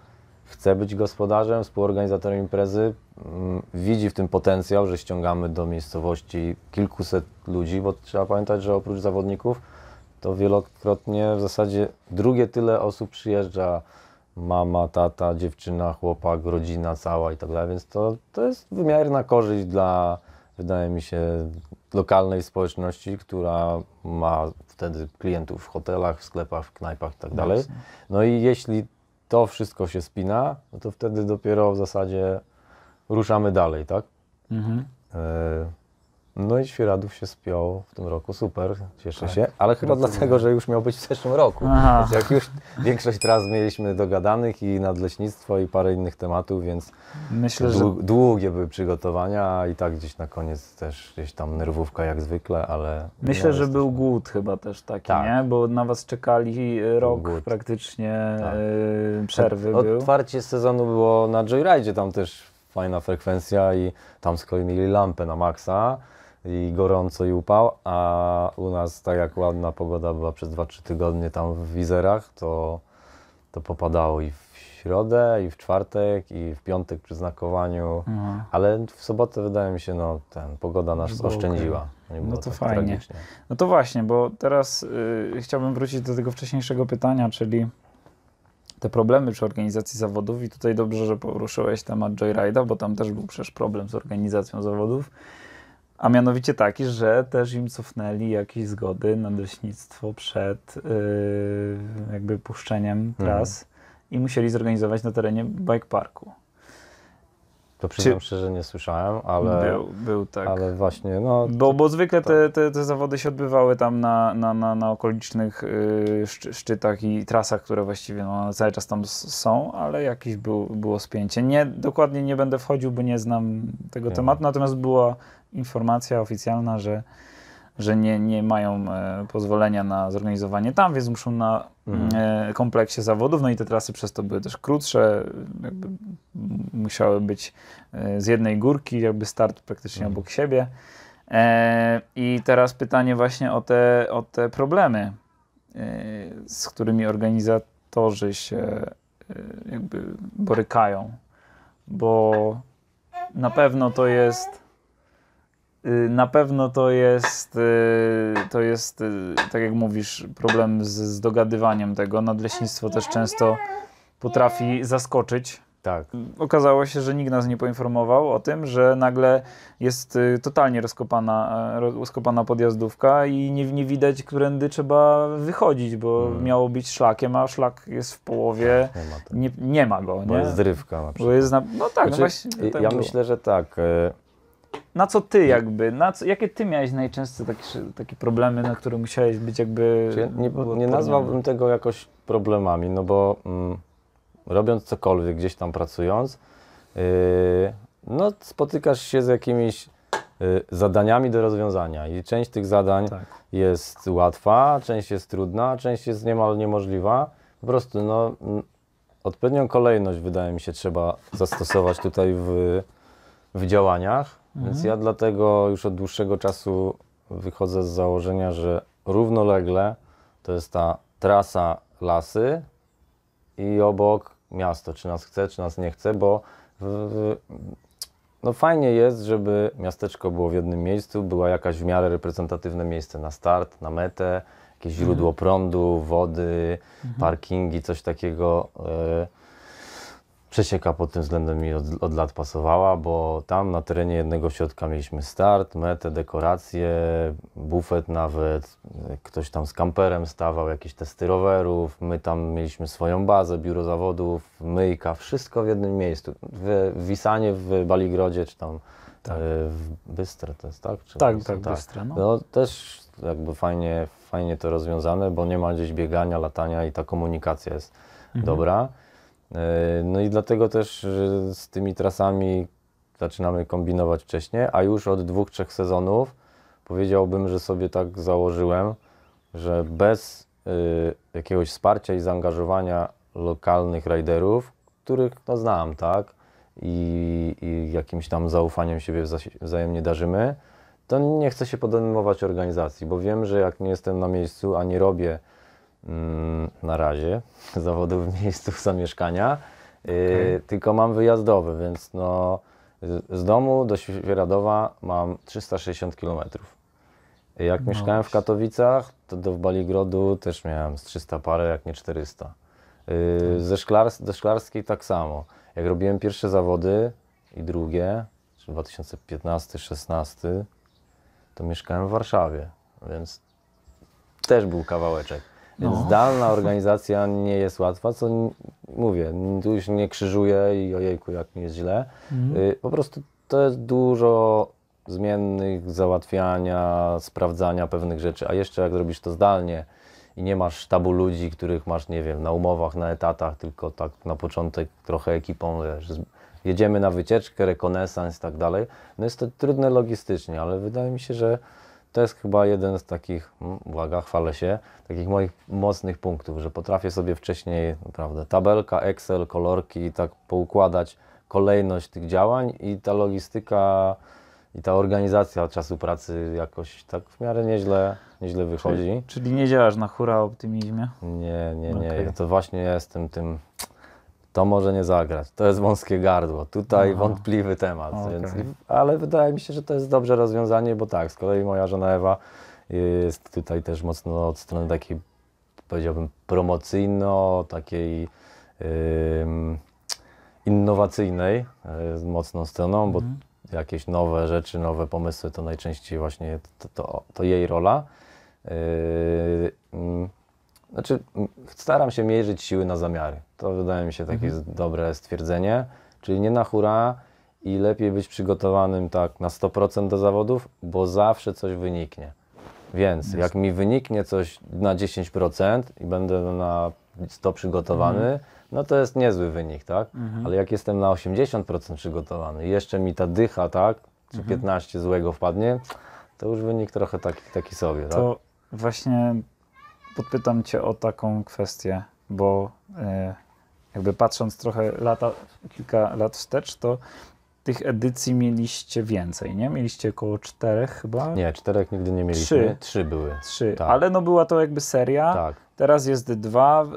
chce być gospodarzem, współorganizatorem imprezy, mm, widzi w tym potencjał, że ściągamy do miejscowości kilkuset ludzi, bo trzeba pamiętać, że oprócz zawodników to wielokrotnie w zasadzie drugie tyle osób przyjeżdża mama, tata, dziewczyna, chłopak, rodzina cała i tak dalej, więc to, to jest wymierna korzyść dla, wydaje mi się, lokalnej społeczności, która ma wtedy klientów w hotelach, w sklepach, w knajpach i tak dalej. No i jeśli to wszystko się spina, no to wtedy dopiero w zasadzie ruszamy dalej, tak? Mhm. Y no i Świeradów się spiął w tym roku, super, cieszę tak, się, ale chyba no dlatego, że już miał być w zeszłym roku. Aha. jak już większość tras mieliśmy dogadanych i nadleśnictwo i parę innych tematów, więc Myślę, dłu że... długie były przygotowania i tak gdzieś na koniec też gdzieś tam nerwówka jak zwykle, ale... Myślę, że jesteśmy... był głód chyba też taki, tak. nie? Bo na Was czekali rok praktycznie tak. yy, przerwy Od, był. Otwarcie sezonu było na Joyride, tam też fajna frekwencja i tam z kolei mieli lampę na maksa i gorąco i upał, a u nas tak jak ładna pogoda była przez 2-3 tygodnie tam w wizerach, to, to popadało i w środę, i w czwartek, i w piątek przy znakowaniu, mhm. ale w sobotę wydaje mi się, no ten, pogoda nas było oszczędziła. Okay. no to tak fajnie. Tragicznie. No to właśnie, bo teraz yy, chciałbym wrócić do tego wcześniejszego pytania, czyli te problemy przy organizacji zawodów i tutaj dobrze, że poruszyłeś temat Joyride'a, bo tam też był przecież problem z organizacją zawodów. A mianowicie taki, że też im cofnęli jakieś zgody na leśnictwo przed yy, jakby puszczeniem mhm. tras mhm. i musieli zorganizować na terenie bike parku. To przyznam Czy... szczerze, nie słyszałem, ale. Był, był tak. Ale właśnie, no. Bo, bo zwykle te, tak. te, te zawody się odbywały tam na, na, na, na okolicznych yy, szczytach i trasach, które właściwie no, cały czas tam są, ale jakieś był, było spięcie. Nie, dokładnie nie będę wchodził, bo nie znam tego nie. tematu, natomiast była informacja oficjalna, że, że nie, nie mają e, pozwolenia na zorganizowanie tam, więc muszą na mhm. E, kompleksie zawodów. No i te trasy przez to były też krótsze, jakby musiały być e, z jednej górki, jakby start praktycznie mhm. obok siebie. I teraz pytanie właśnie o te, o te problemy, z którymi organizatorzy się jakby borykają, bo na pewno to jest Y, na pewno to jest, y, to jest, y, tak jak mówisz, problem z, z dogadywaniem tego. Nadleśnictwo też często potrafi zaskoczyć. Tak. Okazało się, że nikt nas nie poinformował o tym, że nagle jest totalnie rozkopana, rozkopana podjazdówka i nie, nie widać, którędy trzeba wychodzić, bo hmm. miało być szlakiem, a szlak jest w połowie. Nie ma, nie, nie ma go. Bo nie? jest zrywka na przykład. Bo jest na, no tak, no znaczy, no właśnie. Tak ja było. myślę, że tak na co ty jakby, na co, jakie ty miałeś najczęściej takie, takie problemy, na które musiałeś być jakby... Ja nie, nie nazwałbym tego jakoś problemami, no bo mm, robiąc cokolwiek, gdzieś tam pracując, yy, no spotykasz się z jakimiś yy, zadaniami do rozwiązania i część tych zadań tak. jest łatwa, część jest trudna, część jest niemal niemożliwa. Po prostu no, mm, odpowiednią kolejność wydaje mi się trzeba zastosować tutaj w, w działaniach więc mhm. ja dlatego już od dłuższego czasu wychodzę z założenia, że równolegle to jest ta trasa lasy i obok miasto, czy nas chce, czy nas nie chce, bo w, w, no fajnie jest, żeby miasteczko było w jednym miejscu, była jakaś w miarę reprezentatywne miejsce na start, na metę, jakieś mhm. źródło prądu, wody, mhm. parkingi, coś takiego. E, przesieka pod tym względem mi od, od, lat pasowała, bo tam na terenie jednego środka mieliśmy start, metę, dekoracje, bufet nawet, ktoś tam z kamperem stawał, jakieś testy rowerów, my tam mieliśmy swoją bazę, biuro zawodów, myjka, wszystko w jednym miejscu. W Wisanie, w Baligrodzie czy tam tak. E, w Bystre to jest, tak? Czy tak, tak, tak, Bystre. No. no też jakby fajnie, fajnie to rozwiązane, bo nie ma gdzieś biegania, latania i ta komunikacja jest mhm. dobra. E, no i dlatego też z tymi trasami zaczynamy kombinować wcześniej, a już od dwóch, trzech sezonów powiedziałbym, że sobie tak założyłem, że bez e, jakiegoś wsparcia i zaangażowania lokalnych riderów, których no, znam, tak, i, i jakimś tam zaufaniem siebie wzajemnie darzymy, to nie chcę się podejmować organizacji, bo wiem, że jak nie jestem na miejscu, a nie robię Mm, na razie zawodu w miejscu zamieszkania, y, okay. tylko mam wyjazdowy, więc no, z domu do Świeradowa mam 360 km. Jak no mieszkałem w Katowicach, to do Baligrodu też miałem z 300 parę, jak nie 400. Y, tak. Ze Szklars do Szklarskiej tak samo. Jak robiłem pierwsze zawody i drugie, czyli 2015-16, to mieszkałem w Warszawie, więc też był kawałeczek. Więc no. zdalna organizacja nie jest łatwa, co mówię, tu już nie krzyżuję i ojejku, jak mi jest źle. Mhm. Y, po prostu to jest dużo zmiennych, załatwiania, sprawdzania pewnych rzeczy, a jeszcze jak robisz to zdalnie i nie masz tabu ludzi, których masz, nie wiem, na umowach, na etatach, tylko tak na początek trochę ekipą, wiesz, jedziemy na wycieczkę, rekonesans i tak dalej, no jest to trudne logistycznie, ale wydaje mi się, że to jest chyba jeden z takich, mm, uwaga, chwalę się, takich moich mocnych punktów, że potrafię sobie wcześniej naprawdę tabelka, Excel, kolorki i tak poukładać kolejność tych działań i ta logistyka i ta organizacja czasu pracy jakoś tak w miarę nieźle, nieźle wychodzi. Czyli, czyli nie działasz na hura optymizmie? Nie, nie, nie. Okay. Ja to właśnie jestem tym to może nie zagrać. To jest wąskie gardło. Tutaj Aha. wątpliwy temat. Okay. Więc, ale wydaje mi się, że to jest dobre rozwiązanie, bo tak, z kolei moja żona Ewa y, jest tutaj też mocno od strony takiej, powiedziałbym, promocyjno, takiej yy, innowacyjnej, yy, mocną stroną, mhm. bo jakieś nowe rzeczy, nowe pomysły to najczęściej właśnie to, to, to jej rola. Yy, znaczy, staram się mierzyć siły na zamiary. To wydaje mi się takie mhm. dobre stwierdzenie. Czyli nie na hura i lepiej być przygotowanym tak na 100% do zawodów, bo zawsze coś wyniknie. Więc Jest. jak mi wyniknie coś na 10% i będę na 100 przygotowany, mhm. no to jest niezły wynik, tak? Mhm. Ale jak jestem na 80% przygotowany, jeszcze mi ta dycha, tak? Czy mhm. 15 złego wpadnie, to już wynik trochę taki, taki sobie, tak? To właśnie podpytam Cię o taką kwestię, bo e, jakby patrząc trochę lata, kilka lat wstecz, to tych edycji mieliście więcej, nie? Mieliście około czterech chyba? Nie, czterech nigdy nie mieliśmy. Trzy, Trzy były. Trzy, tak. ale no była to jakby seria. Tak. Teraz jest dwa, y,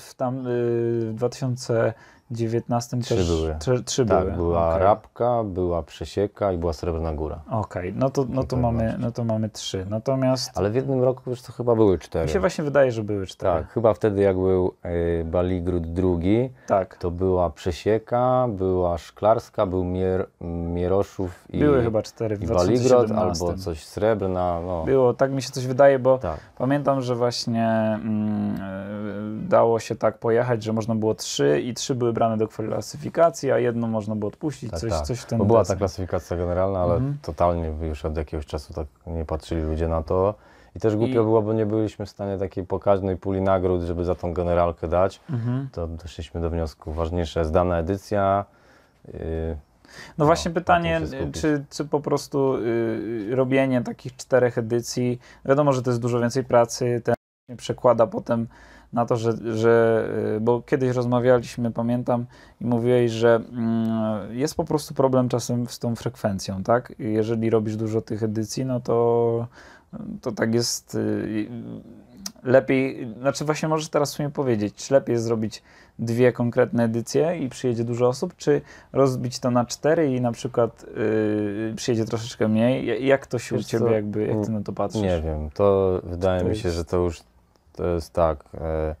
w tam y, 2000 19 trzy też, były. Trzy, trzy tak, były. była okay. Rabka, była Przesieka i była Srebrna Góra. Okej, okay. no, to, no, tak to mamy, no to mamy trzy. Natomiast... Ale w jednym roku już to chyba były cztery. Mi się właśnie wydaje, że były cztery. Tak, chyba wtedy jak był y, Baligród drugi, tak. to była Przesieka, była Szklarska, był Mier, Mieroszów i Były chyba cztery w i Baligród albo coś Srebrna. No. Było, tak mi się coś wydaje, bo tak. pamiętam, że właśnie mm, y, dało się tak pojechać, że można było trzy i trzy były wybrane do klasyfikacji, a jedno można by odpuścić, tak, coś, tak. coś w ten Bo Była ta klasyfikacja generalna, ale mhm. totalnie już od jakiegoś czasu tak nie patrzyli ludzie na to. I też głupio I... było, bo nie byliśmy w stanie takiej pokaźnej puli nagród, żeby za tą generalkę dać. Mhm. To doszliśmy do wniosku, ważniejsza jest dana edycja. Yy... No, no właśnie pytanie, y, czy, czy po prostu y, robienie takich czterech edycji, wiadomo, że to jest dużo więcej pracy, ten przekłada potem na to, że, że y, bo kiedyś rozmawialiśmy, pamiętam, i mówiłeś, że mm, jest po prostu problem czasem z tą frekwencją, tak? Jeżeli robisz dużo tych edycji, no to, to tak jest y, lepiej, znaczy właśnie możesz teraz w sumie powiedzieć, czy lepiej zrobić dwie konkretne edycje i przyjedzie dużo osób, czy rozbić to na cztery i na przykład yy, przyjedzie troszeczkę mniej? Jak to się Wiesz u Ciebie co? jakby, jak Ty na to patrzysz? Nie wiem, to wydaje to mi się, jest... że to już to jest tak. E,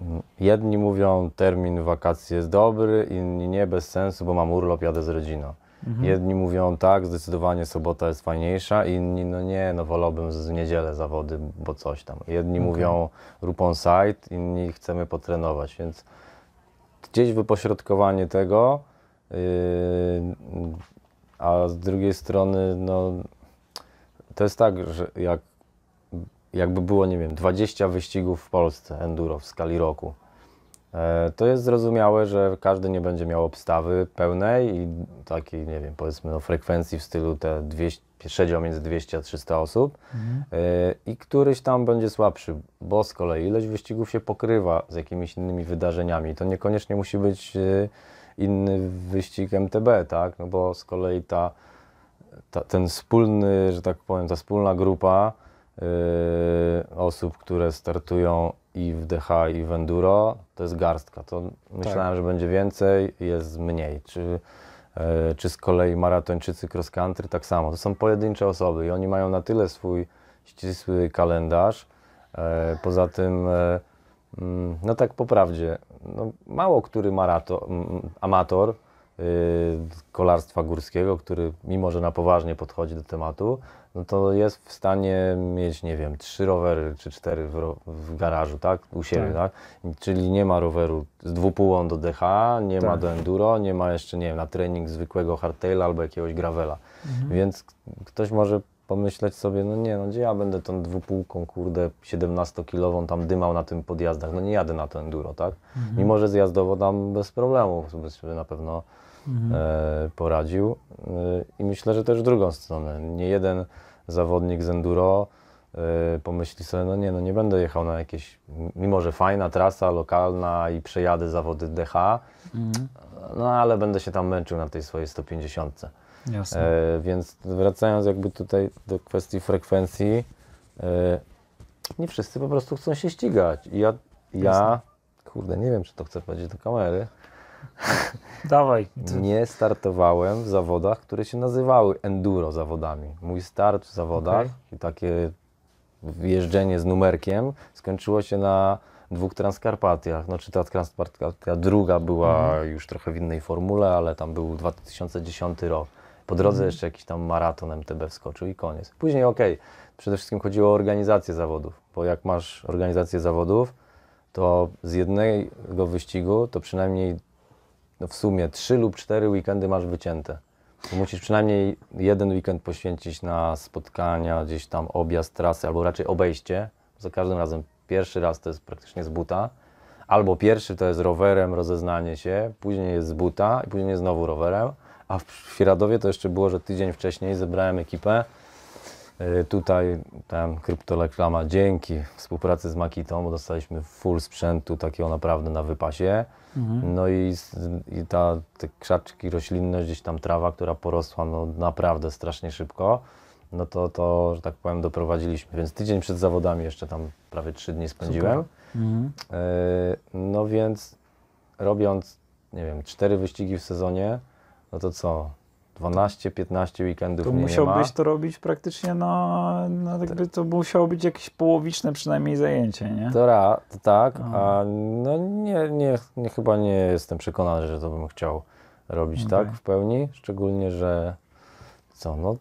mm, jedni mówią, termin wakacji jest dobry, inni nie, bez sensu, bo mam urlop, jadę z rodziną. Mhm. Jedni mówią, tak, zdecydowanie sobota jest fajniejsza, inni, no nie, no wolałbym z niedzielę zawody, bo coś tam. Jedni okay. mówią, rób on site, inni chcemy potrenować, więc gdzieś wypośrodkowanie tego, yy, a z drugiej strony, no to jest tak, że jak jakby było, nie wiem, 20 wyścigów w Polsce enduro w skali roku, e, to jest zrozumiałe, że każdy nie będzie miał obstawy pełnej i takiej, nie wiem, powiedzmy no, frekwencji w stylu te 200, przedział między 200 a 300 osób mhm. E, i któryś tam będzie słabszy, bo z kolei ilość wyścigów się pokrywa z jakimiś innymi wydarzeniami. To niekoniecznie musi być e, inny wyścig MTB, tak? No bo z kolei ta, ta ten wspólny, że tak powiem, ta wspólna grupa Y, osób, które startują i w DH, i w Enduro, to jest garstka. To myślałem, tak. że będzie więcej, jest mniej. Czy, y, czy z kolei maratończycy cross country tak samo. To są pojedyncze osoby i oni mają na tyle swój ścisły kalendarz. Y, poza tym, mm, no tak po prawdzie, no mało który marato, amator kolarstwa górskiego, który mimo, że na poważnie podchodzi do tematu, no to jest w stanie mieć, nie wiem, trzy rowery czy cztery w, w garażu, tak? U siebie, tak. tak? Czyli nie ma roweru z dwupółą do DH, nie tak. ma do enduro, nie ma jeszcze, nie wiem, na trening zwykłego hardtaila albo jakiegoś gravela. Mhm. Więc ktoś może pomyśleć sobie, no nie, no gdzie ja będę tą dwupółką, kurde, 17-kilową tam dymał na tym podjazdach, no nie jadę na to enduro, tak? Mhm. Mimo, że zjazdowo dam bez problemu na pewno mhm. E, poradził. E, I myślę, że też w drugą stronę. Nie jeden zawodnik z enduro e, pomyśli sobie, no nie, no nie będę jechał na jakieś, mimo że fajna trasa lokalna i przejadę zawody DH, mhm. no ale będę się tam męczył na tej swojej 150. Jasne. E, więc wracając jakby tutaj do kwestii frekwencji, e, nie wszyscy po prostu chcą się ścigać. I ja, ja kurde, nie wiem, czy to chcę powiedzieć do kamery, Dawaj. Nie startowałem w zawodach, które się nazywały enduro zawodami. Mój start w zawodach okay. i takie jeżdżenie z numerkiem skończyło się na dwóch Transkarpatiach. Znaczy ta Transkarpatia druga była mhm. już trochę w innej formule, ale tam był 2010 rok. Po drodze mhm. jeszcze jakiś tam maraton MTB wskoczył i koniec. Później okej, okay. przede wszystkim chodziło o organizację zawodów, bo jak masz organizację zawodów, to z jednego wyścigu to przynajmniej no w sumie trzy lub cztery weekendy masz wycięte. musisz przynajmniej jeden weekend poświęcić na spotkania, gdzieś tam objazd trasy, albo raczej obejście. Za każdym razem pierwszy raz to jest praktycznie z buta, albo pierwszy to jest rowerem, rozeznanie się, później jest z buta i później jest znowu rowerem. A w Firadowie to jeszcze było, że tydzień wcześniej zebrałem ekipę. Y, tutaj tam kryptoreklama dzięki współpracy z Makitą, bo dostaliśmy full sprzętu takiego naprawdę na wypasie. Mhm. No i, i ta te krzaczki, roślinność, gdzieś tam trawa, która porosła no naprawdę strasznie szybko, no to, to, że tak powiem, doprowadziliśmy. Więc tydzień przed zawodami jeszcze tam prawie trzy dni spędziłem. Yy, no więc robiąc, nie wiem, cztery wyścigi w sezonie, no to co? 12-15 weekendów to musiałbyś to robić praktycznie na, na tak jakby to musiało być jakieś połowiczne przynajmniej zajęcie, nie? To, ra, to tak, no. a no nie, nie, nie, chyba nie jestem przekonany, że to bym chciał robić okay. tak w pełni, szczególnie, że co, no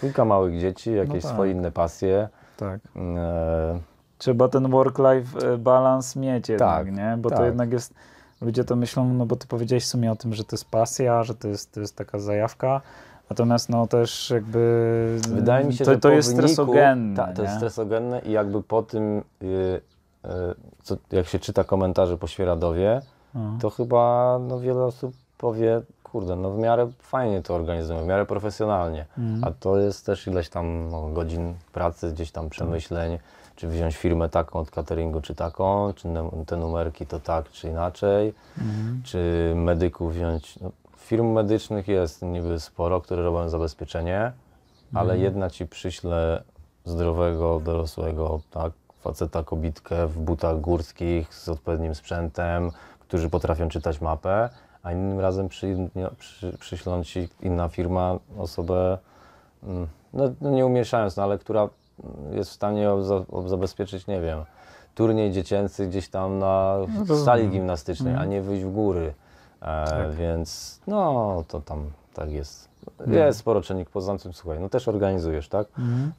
kilka małych dzieci, no jakieś no tak. swoje inne pasje. Tak. E... Trzeba ten work-life balance mieć jednak, tak, nie? Bo tak. to jednak jest ludzie to myślą, no bo ty powiedziałeś w sumie o tym, że to jest pasja, że to jest, to jest taka zajawka, Natomiast no też jakby. Wydaje mi się, to, że to jest wyniku, stresogenne. Ta, to jest stresogenne i jakby po tym, yy, yy, co, jak się czyta komentarze po Świeradowie, mhm. to chyba no, wiele osób powie, kurde, no w miarę fajnie to organizują, w miarę profesjonalnie. Mhm. A to jest też ileś tam no, godzin pracy, gdzieś tam tak. przemyśleń czy wziąć firmę taką od cateringu, czy taką, czy te numerki to tak, czy inaczej, mhm. czy medyków wziąć. No, firm medycznych jest niby sporo, które robią zabezpieczenie, mhm. ale jedna ci przyśle zdrowego, dorosłego, tak, faceta, kobitkę w butach górskich z odpowiednim sprzętem, którzy potrafią czytać mapę, a innym razem przy, przy, przyślą ci inna firma osobę, mm, no, no, nie umieszając, no, ale która jest w stanie zabezpieczyć, nie wiem, turniej dziecięcy gdzieś tam na no sali gimnastycznej, mhm. a nie wyjść w góry. E, tak. Więc no, to tam tak jest. Jest sporo czynników, poza tym, słuchaj, no też organizujesz, tak? Mhm.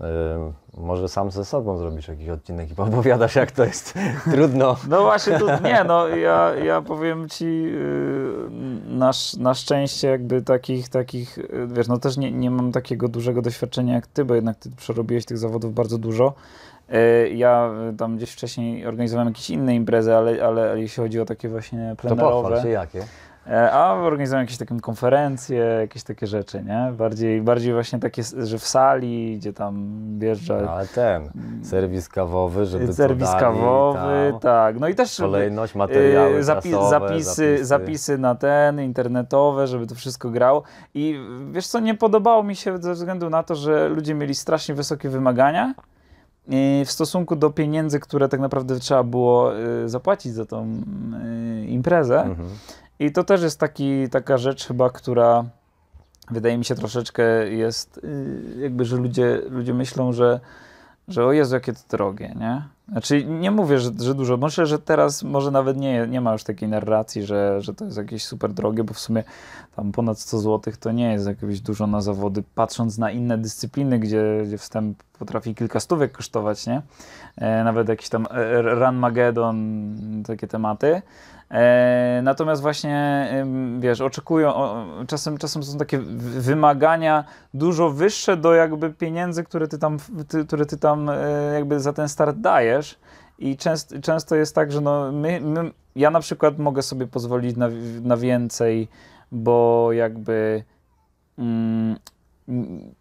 Y, może sam ze sobą zrobisz jakiś odcinek i opowiadasz, jak to jest trudno. No właśnie, to, nie, no ja, ja powiem Ci, yy, na, na szczęście jakby takich, takich, y, wiesz, no też nie, nie mam takiego dużego doświadczenia jak Ty, bo jednak Ty przerobiłeś tych zawodów bardzo dużo. Y, ja y, tam gdzieś wcześniej organizowałem jakieś inne imprezy, ale, ale jeśli chodzi o takie właśnie plenerowe... To pochwal się jakie? E, a organizują jakieś takie konferencje, jakieś takie rzeczy, nie? Bardziej, bardziej właśnie takie, że w sali, gdzie tam wjeżdża... No, ale ten, serwis kawowy, żeby Serwis kawowy, tak. No i też... Kolejność, materiały y, zapi zapisy, zapisy, zapisy. na ten, internetowe, żeby to wszystko grało. I wiesz co, nie podobało mi się ze względu na to, że ludzie mieli strasznie wysokie wymagania y, w stosunku do pieniędzy, które tak naprawdę trzeba było y, zapłacić za tą imprezę. Mhm i to też jest taki, taka rzecz chyba, która wydaje mi się troszeczkę jest, y, jakby, że ludzie, ludzie myślą, że, że o Jezu, jakie to drogie, nie? Znaczy nie mówię, że, że dużo, myślę, że teraz może nawet nie, nie ma już takiej narracji, że, że to jest jakieś super drogie, bo w sumie tam ponad 100 zł to nie jest jakieś dużo na zawody, patrząc na inne dyscypliny, gdzie, gdzie wstęp potrafi kilka stówek kosztować, nie? E, nawet jakiś tam e, Run Magedon, takie tematy. E, natomiast właśnie, wiesz, oczekują, czasem, czasem są takie wymagania dużo wyższe do jakby pieniędzy, które ty tam, ty, które ty tam e, jakby za ten start dajesz. I częst, często jest tak, że no my, my, ja na przykład mogę sobie pozwolić na, na więcej, bo jakby mm,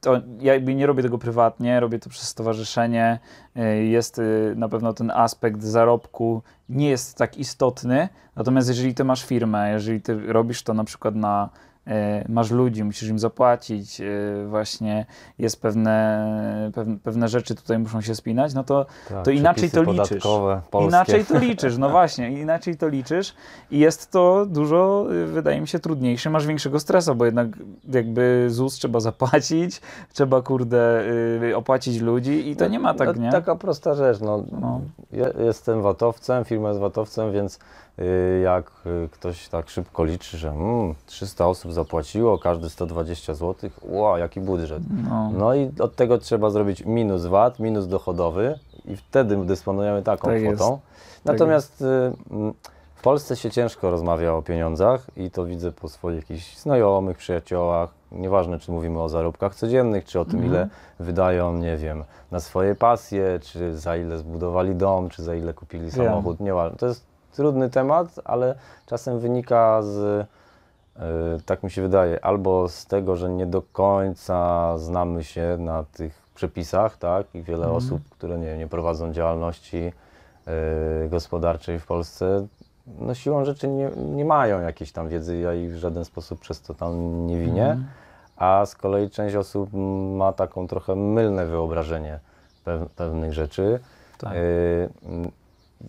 to ja nie robię tego prywatnie, robię to przez stowarzyszenie. Y, jest y, na pewno ten aspekt zarobku nie jest tak istotny. Natomiast jeżeli ty masz firmę, jeżeli ty robisz to na przykład na E, masz ludzi, musisz im zapłacić, e, właśnie jest pewne, pewne, rzeczy tutaj muszą się spinać, no to, tak, to inaczej to liczysz. Polskie. Inaczej to liczysz, no właśnie, inaczej to liczysz i jest to dużo, e, wydaje mi się, trudniejsze. Masz większego stresa, bo jednak jakby ZUS trzeba zapłacić, trzeba kurde y, opłacić ludzi i to nie ma tak, no, nie? Taka prosta rzecz, no. no. Ja jestem watowcem, firma jest watowcem, więc Y, jak y, ktoś tak szybko liczy, że mm, 300 osób zapłaciło, każdy 120 zł, wow, jaki budżet. No. no. i od tego trzeba zrobić minus VAT, minus dochodowy i wtedy dysponujemy taką tak kwotą. Jest. Natomiast tak y, w Polsce się ciężko rozmawia o pieniądzach i to widzę po swoich jakichś znajomych, przyjaciołach, nieważne czy mówimy o zarobkach codziennych, czy o tym mhm. ile wydają, nie wiem, na swoje pasje, czy za ile zbudowali dom, czy za ile kupili samochód, ja. nieważne. To jest trudny temat, ale czasem wynika z, e, tak mi się wydaje, albo z tego, że nie do końca znamy się na tych przepisach, tak? I wiele mhm. osób, które nie, nie prowadzą działalności e, gospodarczej w Polsce, no siłą rzeczy nie, nie mają jakiejś tam wiedzy, ja ich w żaden sposób przez to tam nie winię, mhm. a z kolei część osób ma taką trochę mylne wyobrażenie pewnych rzeczy. Tak. E,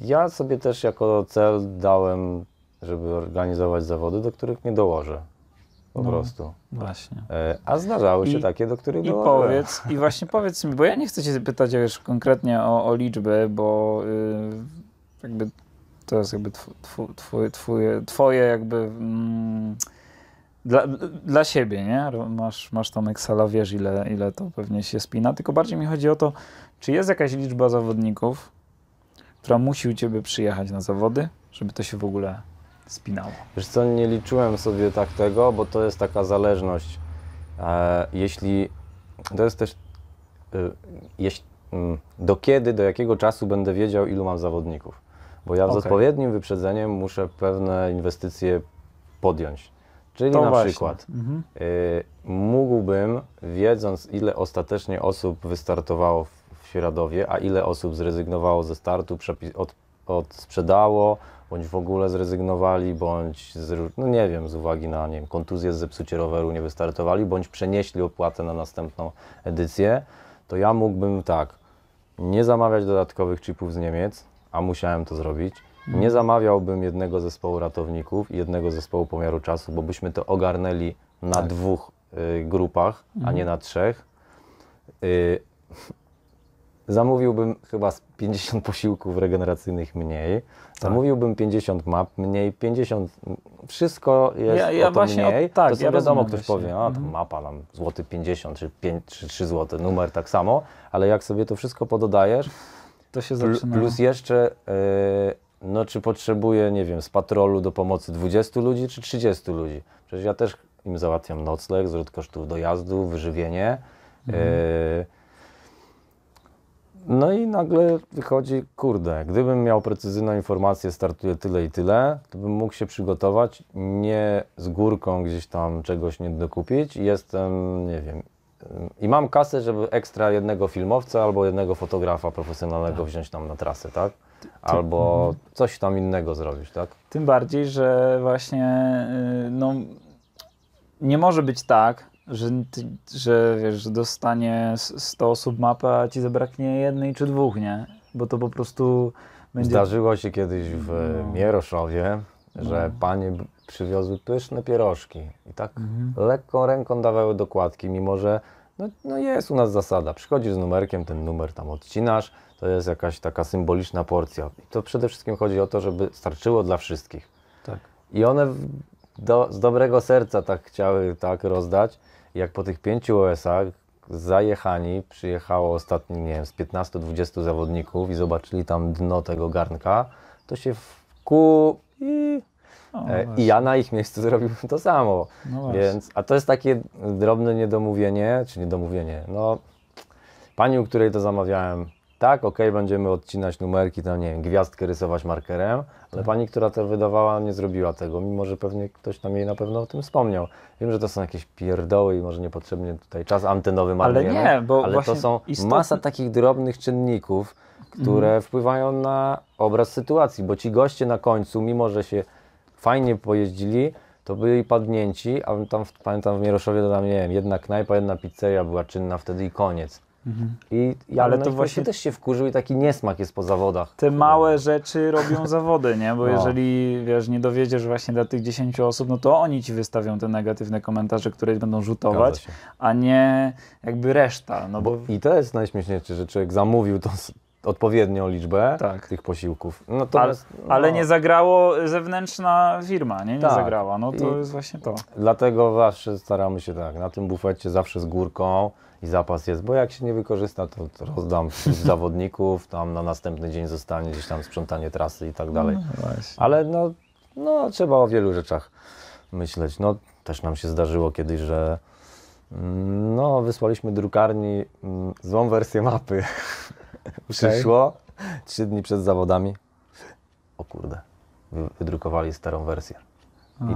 ja sobie też jako cel dałem, żeby organizować zawody, do których nie dołożę. Po no, prostu. Właśnie. E, a zdarzały się I, takie, do których i dołożę. Powiedz, I właśnie powiedz mi, bo ja nie chcę cię pytać już konkretnie o, o liczby, bo yy, jakby to jest jakby tw, tw, twoje, twoje, twoje jakby... Mm, dla, dla siebie, nie? Masz, masz tam Excela, wiesz ile, ile to pewnie się spina, tylko bardziej mi chodzi o to, czy jest jakaś liczba zawodników, która musi u Ciebie przyjechać na zawody, żeby to się w ogóle spinało? Wiesz co, nie liczyłem sobie tak tego, bo to jest taka zależność. E, jeśli, to jest też, e, do kiedy, do jakiego czasu będę wiedział, ilu mam zawodników. Bo ja z odpowiednim wyprzedzeniem muszę pewne inwestycje podjąć. Czyli to na właśnie. przykład mhm. y, mógłbym, wiedząc ile ostatecznie osób wystartowało w w Radowie, a ile osób zrezygnowało ze startu, odsprzedało, od sprzedało, bądź w ogóle zrezygnowali, bądź, z, no nie wiem, z uwagi na nie wiem, kontuzję, zepsucie roweru nie wystartowali, bądź przenieśli opłatę na następną edycję, to ja mógłbym tak, nie zamawiać dodatkowych chipów z Niemiec, a musiałem to zrobić, mhm. nie zamawiałbym jednego zespołu ratowników i jednego zespołu pomiaru czasu, bo byśmy to ogarnęli na tak. dwóch y, grupach, mhm. a nie mhm. na trzech. Y, Zamówiłbym chyba 50 posiłków regeneracyjnych mniej, zamówiłbym 50 map mniej, 50, wszystko jest ja, ja o to właśnie, mniej. O, tak, to sobie ja wiadomo, ktoś powie, a tam mhm. mapa nam złoty 50 czy, 5, czy 3 złote, numer tak samo, ale jak sobie to wszystko pododajesz, to się zaczyna. Plus jeszcze, yy, no czy potrzebuję, nie wiem, z patrolu do pomocy 20 ludzi czy 30 ludzi. Przecież ja też im załatwiam nocleg, zwrot kosztów dojazdu, wyżywienie. E, mhm. Yy, no i nagle wychodzi, kurde, gdybym miał precyzyjną informację, startuję tyle i tyle, to bym mógł się przygotować, nie z górką gdzieś tam czegoś nie dokupić. Jestem, nie wiem, i mam kasę, żeby ekstra jednego filmowca albo jednego fotografa profesjonalnego tak. wziąć tam na trasę, tak? Albo mhm. coś tam innego zrobić, tak? Tym bardziej, że właśnie y, no, nie może być tak, że, że wiesz, że dostanie 100 osób mapę, a ci zabraknie jednej czy dwóch, nie? Bo to po prostu będzie... Zdarzyło się kiedyś w no. Mieroszowie, że no. panie przywiozły pyszne pierożki i tak mhm. lekką ręką dawały dokładki, mimo że no, no, jest u nas zasada, przychodzisz z numerkiem, ten numer tam odcinasz, to jest jakaś taka symboliczna porcja. I to przede wszystkim chodzi o to, żeby starczyło dla wszystkich. Tak. I one do, z dobrego serca tak chciały tak rozdać, jak po tych pięciu OS-ach zajechani przyjechało ostatni, nie wiem, z 15-20 zawodników i zobaczyli tam dno tego garnka, to się wku i no, e, I ja na ich miejscu zrobiłbym to samo. No Więc, a to jest takie drobne niedomówienie, czy niedomówienie. No, pani, u której to zamawiałem, tak, ok, będziemy odcinać numerki, tam nie wiem, gwiazdkę rysować markerem, ale tak. pani, która to wydawała, nie zrobiła tego, mimo że pewnie ktoś tam jej na pewno o tym wspomniał. Wiem, że to są jakieś pierdoły i może niepotrzebnie tutaj czas antenowy marnujemy, ale, nie, bo ale to są istotne... masa takich drobnych czynników, które mm. wpływają na obraz sytuacji, bo ci goście na końcu, mimo że się fajnie pojeździli, to byli padnięci, a tam, pamiętam w Mieroszowie, to tam, nie wiem, jedna knajpa, jedna pizzeria była czynna wtedy i koniec. I, i ale to właśnie też się wkurzył i taki niesmak jest po zawodach. Te małe rzeczy robią zawody, nie? Bo no. jeżeli wiesz, nie dowiedziesz właśnie dla tych 10 osób, no to oni ci wystawią te negatywne komentarze, które będą rzutować, a nie jakby reszta. No bo... I to jest najśmieszniejsze, że człowiek zamówił to, odpowiednią liczbę tak. tych posiłków. Natomiast, no ale, no, ale nie zagrało zewnętrzna firma, nie? Nie tak. zagrała. No to I jest właśnie to. Dlatego zawsze staramy się tak, na tym bufecie zawsze z górką i zapas jest, bo jak się nie wykorzysta, to rozdam zawodników, tam na następny dzień zostanie gdzieś tam sprzątanie trasy i tak dalej. No ale no, no trzeba o wielu rzeczach myśleć. No też nam się zdarzyło kiedyś, że mm, no, wysłaliśmy drukarni mm, złą wersję mapy. Przyszło trzy dni przed zawodami. O kurde, wydrukowali starą wersję.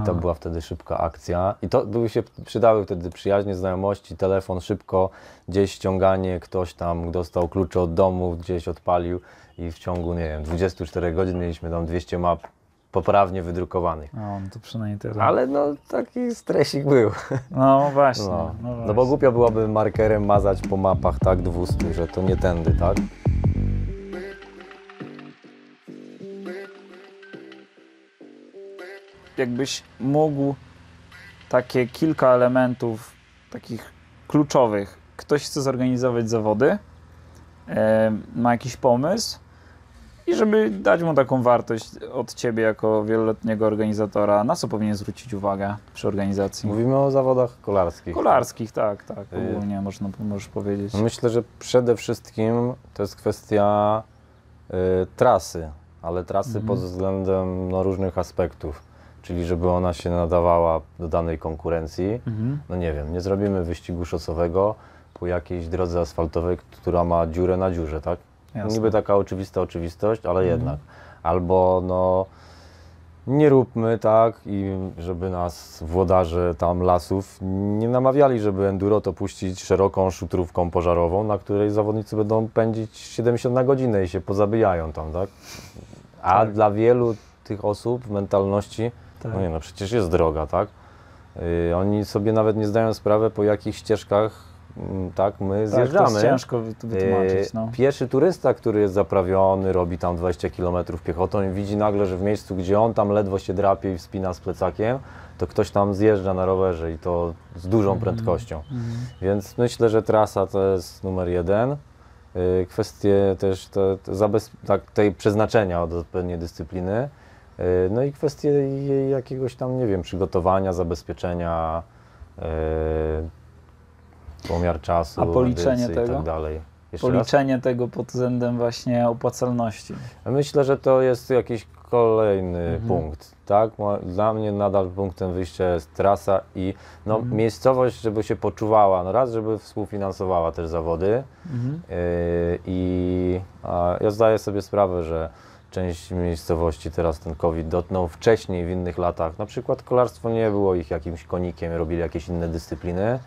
I to była wtedy szybka akcja. I to były się przydały wtedy przyjaźnie, znajomości, telefon szybko, gdzieś ściąganie, ktoś tam dostał klucze od domu, gdzieś odpalił i w ciągu, nie wiem, 24 godzin mieliśmy tam 200 map poprawnie wydrukowanych. No, to przynajmniej tyle. Ale no, taki stresik był. No, no. właśnie. No, no, właśnie. no bo głupio byłoby markerem mazać po mapach tak 200, że to nie tędy, tak? jakbyś mógł takie kilka elementów takich kluczowych. Ktoś chce zorganizować zawody, ma jakiś pomysł i żeby dać mu taką wartość od ciebie jako wieloletniego organizatora, na co powinien zwrócić uwagę przy organizacji? Mówimy o zawodach kolarskich. Kolarskich, tak, tak, y, ogólnie można, możesz powiedzieć. Myślę, że przede wszystkim to jest kwestia y, trasy, ale trasy mhm. pod względem no, różnych aspektów czyli żeby ona się nadawała do danej konkurencji. Mhm. No nie wiem, nie zrobimy wyścigu szosowego po jakiejś drodze asfaltowej, która ma dziurę na dziurze, tak? Jasne. Niby taka oczywista oczywistość, ale mhm. jednak. Albo no nie róbmy tak i żeby nas włodarze tam lasów nie namawiali, żeby enduro to puścić szeroką szutrówką pożarową, na której zawodnicy będą pędzić 70 na godzinę i się pozabijają tam, tak? A tak. dla wielu tych osób w mentalności tak. No nie no, przecież jest droga, tak? Yy, oni sobie nawet nie zdają sprawy, po jakich ścieżkach mm, tak, my zjeżdżamy. Tak, to jest ciężko wytłumaczyć. Y, no. turysta, który jest zaprawiony, robi tam 20 km piechotą i widzi nagle, że w miejscu, gdzie on tam ledwo się drapie i wspina z plecakiem, to ktoś tam zjeżdża na rowerze i to z dużą mhm. prędkością. Mm -hmm. Więc myślę, że trasa to jest numer jeden. Y, kwestie też te, te tak, tej przeznaczenia od odpowiedniej dyscypliny. E, no i kwestie jej jakiegoś tam, nie wiem, przygotowania, zabezpieczenia, e, pomiar czasu, A policzenie tego? i tak dalej. Jeszcze policzenie raz? tego pod względem właśnie opłacalności. Myślę, że to jest jakiś kolejny mhm. punkt, tak? Dla mnie nadal punktem wyjścia jest trasa i no, mhm. miejscowość, żeby się poczuwała, no raz, żeby współfinansowała też zawody mhm. yy, i ja zdaję sobie sprawę, że część miejscowości teraz ten COVID dotknął. Wcześniej, w innych latach, na przykład kolarstwo nie było ich jakimś konikiem, robili jakieś inne dyscypliny.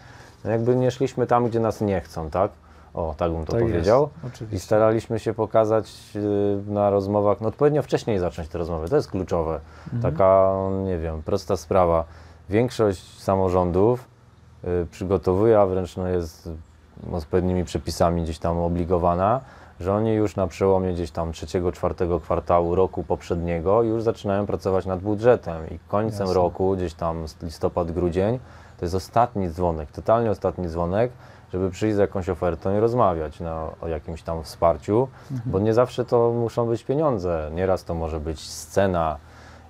No jakby nie szliśmy tam, gdzie nas nie chcą, tak? O, tak bym to tak powiedział. Jest, I staraliśmy się pokazać y, na rozmowach, no odpowiednio wcześniej zacząć te rozmowy, to jest kluczowe. Mhm. Taka, nie wiem, prosta sprawa. Większość samorządów y, przygotowuje, a wręcz no jest odpowiednimi przepisami gdzieś tam obligowana, że oni już na przełomie gdzieś tam trzeciego, czwartego kwartału roku poprzedniego już zaczynają pracować nad budżetem i końcem Jasne. roku, gdzieś tam listopad, grudzień, to jest ostatni dzwonek, totalnie ostatni dzwonek, żeby przyjść z jakąś ofertą i rozmawiać no, o jakimś tam wsparciu, mhm. bo nie zawsze to muszą być pieniądze. Nieraz to może być scena,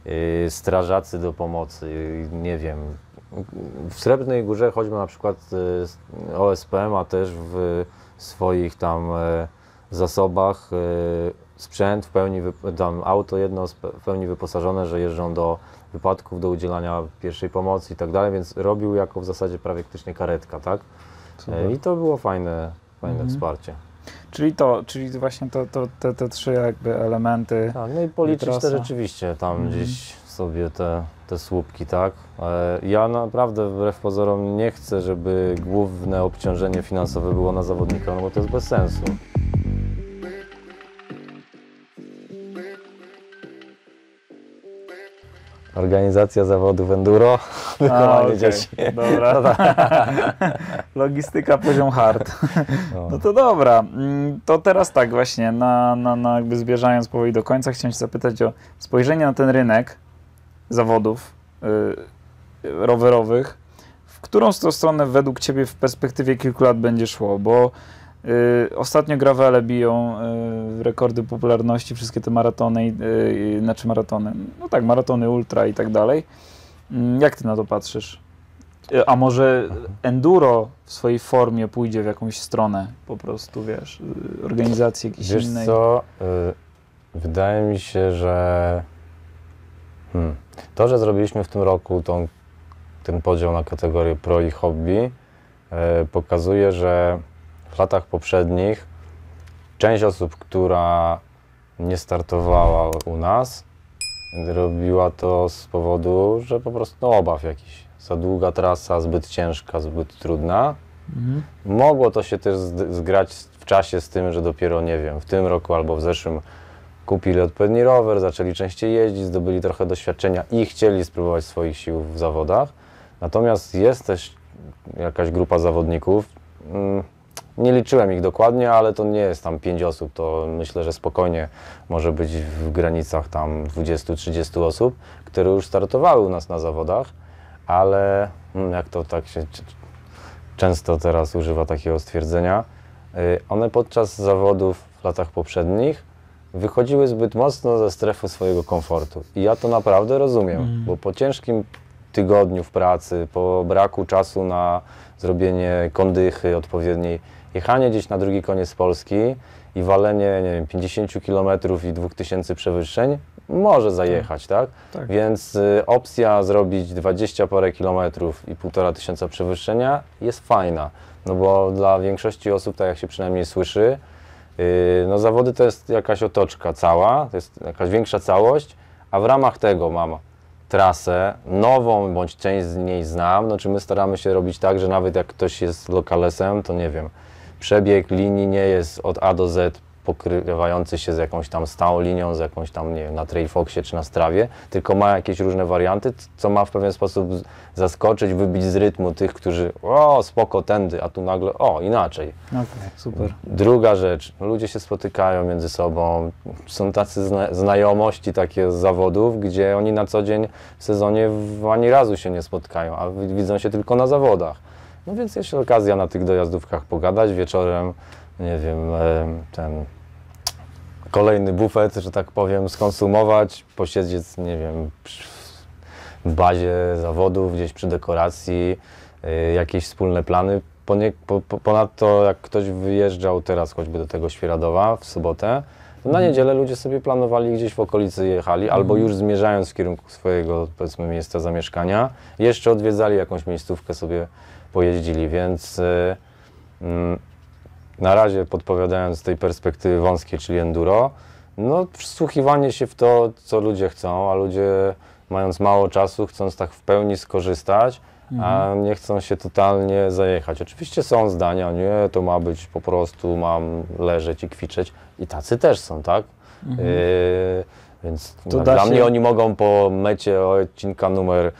yy, strażacy do pomocy, yy, nie wiem. W Srebrnej Górze choćby na przykład yy, OSP ma też w swoich tam e, zasobach, y, sprzęt w pełni, tam auto jedno w pełni wyposażone, że jeżdżą do wypadków, do udzielania pierwszej pomocy i tak dalej, więc robił jako w zasadzie praktycznie karetka, tak? Super. Y, I to było fajne, fajne mhm. wsparcie. Czyli to, czyli właśnie to, to, te, te trzy jakby elementy. Tak, no i policzyć te rzeczywiście tam mhm. gdzieś sobie te, te słupki, tak? E, ja naprawdę wbrew pozorom nie chcę, żeby główne obciążenie finansowe było na zawodnika, no bo to jest bez sensu. Organizacja zawodów enduro, wykonanie okay. dzieci. Dobra. No tak. Logistyka poziom hard. No. no to dobra. Mm, to teraz tak właśnie, na, na, na jakby zbierzając powoli do końca, chciałem się zapytać o spojrzenie na ten rynek zawodów yy, rowerowych. W którą stronę według Ciebie w perspektywie kilku lat będzie szło? Bo Yy, ostatnio grawele biją yy, rekordy popularności, wszystkie te maratony, yy, znaczy maratony, no tak, maratony ultra i tak dalej. Mm, jak ty na to patrzysz? Y, a może enduro w swojej formie pójdzie w jakąś stronę po prostu, wiesz, y, organizacji jakiejś wiesz innej? Wiesz co, y, wydaje mi się, że hmm. to, że zrobiliśmy w tym roku tą, ten podział na kategorie pro i hobby, pokazuje, że w latach poprzednich część osób, która nie startowała u nas, robiła to z powodu, że po prostu no, obaw jakiś. Za długa trasa, zbyt ciężka, zbyt trudna. Mhm. Mogło to się też zgrać w czasie z tym, że dopiero, nie wiem, w tym roku albo w zeszłym kupili odpowiedni rower, zaczęli częściej jeździć, zdobyli trochę doświadczenia i chcieli spróbować swoich sił w zawodach. Natomiast jest też jakaś grupa zawodników, mm, nie liczyłem ich dokładnie, ale to nie jest tam 5 osób, to myślę, że spokojnie może być w granicach tam 20-30 osób, które już startowały u nas na zawodach, ale mm, jak to tak się często teraz używa takiego stwierdzenia, y, one podczas zawodów w latach poprzednich wychodziły zbyt mocno ze strefy swojego komfortu. I ja to naprawdę rozumiem, mm. bo po ciężkim tygodniu w pracy, po braku czasu na zrobienie kondychy odpowiedniej, jechanie gdzieś na drugi koniec Polski i walenie, nie wiem, 50 km i 2000 przewyższeń może tak. zajechać, tak? tak. Więc y, opcja zrobić 20 parę kilometrów i tysiąca przewyższenia jest fajna, no bo dla większości osób, tak jak się przynajmniej słyszy, y, no zawody to jest jakaś otoczka cała, to jest jakaś większa całość, a w ramach tego mam trasę nową, bądź część z niej znam, no czy my staramy się robić tak, że nawet jak ktoś jest lokalesem, to nie wiem, przebieg linii nie jest od A do Z pokrywający się z jakąś tam stałą linią, z jakąś tam, nie wiem, na Trailfoxie czy na Strawie, tylko ma jakieś różne warianty, co ma w pewien sposób zaskoczyć, wybić z rytmu tych, którzy o, spoko, tędy, a tu nagle o, inaczej. Okay, super. Druga rzecz, no, ludzie się spotykają między sobą, są tacy zna znajomości takie z zawodów, gdzie oni na co dzień w sezonie ani razu się nie spotkają, a widzą się tylko na zawodach. No więc jest okazja na tych dojazdówkach pogadać wieczorem, nie wiem, e, ten kolejny bufet, że tak powiem, skonsumować, posiedzieć, nie wiem, w bazie zawodów, gdzieś przy dekoracji, e, jakieś wspólne plany. Ponadto jak ktoś wyjeżdżał teraz choćby do tego Świeradowa w sobotę, na mhm. niedzielę ludzie sobie planowali gdzieś w okolicy jechali, albo mhm. już zmierzając w kierunku swojego, powiedzmy, miejsca zamieszkania, jeszcze odwiedzali jakąś miejscówkę, sobie pojeździli, więc y, mm, na razie podpowiadając z tej perspektywy wąskiej, czyli enduro, no wsłuchiwanie się w to, co ludzie chcą, a ludzie mając mało czasu, chcąc tak w pełni skorzystać, a mhm. nie chcą się totalnie zajechać. Oczywiście są zdania, nie, to ma być po prostu, mam leżeć i kwiczeć, i tacy też są, tak? Mhm. Yy, więc no, dla się... mnie oni mogą po mecie odcinka numer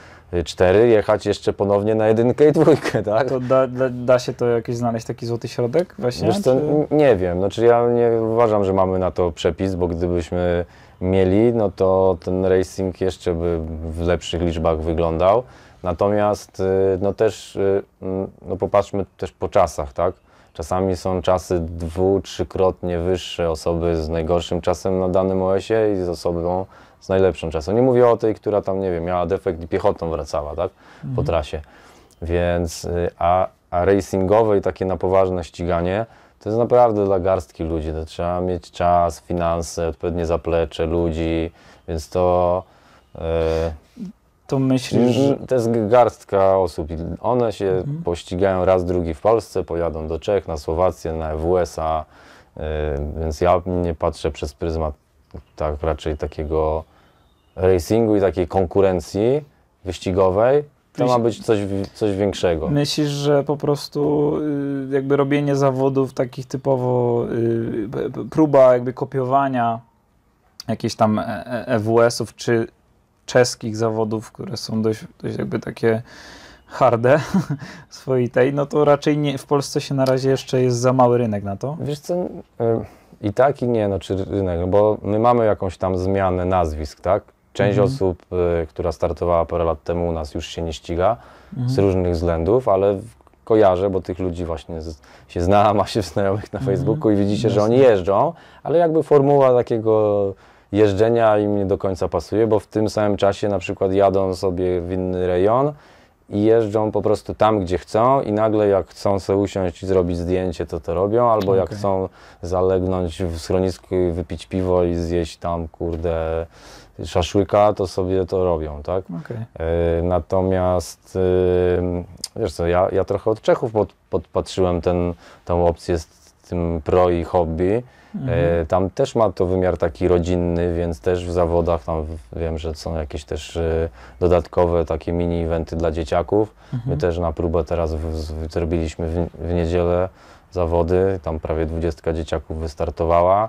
4 y, jechać jeszcze ponownie na jedynkę i dwójkę, tak? To da, da, da się to jakiś znaleźć taki złoty środek właśnie? Wiesz, czy... Nie wiem, znaczy ja nie uważam, że mamy na to przepis, bo gdybyśmy mieli, no to ten racing jeszcze by w lepszych liczbach wyglądał. Natomiast y, no też y, no popatrzmy też po czasach, tak? Czasami są czasy dwu-, trzykrotnie wyższe osoby z najgorszym czasem na danym OS-ie i z osobą z najlepszym czasem. Nie mówię o tej, która tam, nie wiem, miała defekt i piechotą wracała, tak, mhm. po trasie. Więc, y, a, a racingowe i takie na poważne ściganie, to jest naprawdę dla garstki ludzi. To trzeba mieć czas, finanse, odpowiednie zaplecze ludzi, więc to... Y, to myślisz, że... To jest garstka osób. One się mhm. pościgają raz, drugi w Polsce, pojadą do Czech, na Słowację, na USA, y, więc ja nie patrzę przez pryzmat tak raczej takiego racingu i takiej konkurencji wyścigowej, to ma być coś, coś większego. Myślisz, że po prostu y, jakby robienie zawodów takich typowo, y, próba jakby kopiowania jakichś tam EWS-ów, e, e czy czeskich zawodów, które są dość, dość jakby takie harde swojej no to raczej nie, w Polsce się na razie jeszcze jest za mały rynek na to. Wiesz co, e, i tak i nie, no czy rynek, no, bo my mamy jakąś tam zmianę nazwisk, tak? Część mhm. osób, e, która startowała parę lat temu u nas już się nie ściga mhm. z różnych względów, ale kojarzę, bo tych ludzi właśnie z, się zna, ma się znajomych na mhm. Facebooku i widzicie, Jasne. że oni jeżdżą, ale jakby formuła takiego jeżdżenia im nie do końca pasuje, bo w tym samym czasie na przykład jadą sobie w inny rejon i jeżdżą po prostu tam, gdzie chcą i nagle jak chcą sobie usiąść i zrobić zdjęcie, to to robią, albo okay. jak chcą zalegnąć w schronisku i wypić piwo i zjeść tam, kurde, szaszłyka, to sobie to robią, tak? Okay. Y, e, natomiast, y, wiesz co, ja, ja trochę od Czechów pod, podpatrzyłem ten, opcję z, tym pro i hobby. E, mhm. Tam też ma to wymiar taki rodzinny, więc też w zawodach tam wiem, że są jakieś też e, dodatkowe takie mini eventy dla dzieciaków. Mhm. My też na próbę teraz w, w, zrobiliśmy w, w niedzielę zawody, tam prawie 20 dzieciaków wystartowała.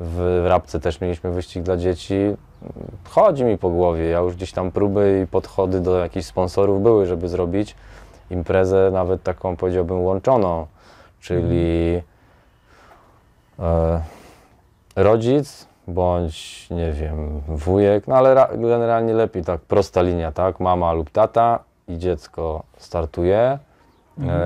W Rabce też mieliśmy wyścig dla dzieci. Chodzi mi po głowie, ja już gdzieś tam próby i podchody do jakichś sponsorów były, żeby zrobić imprezę nawet taką powiedziałbym łączoną, czyli mhm E, rodzic bądź, nie wiem, wujek, no ale generalnie lepiej tak prosta linia, tak? Mama lub tata i dziecko startuje e, mhm.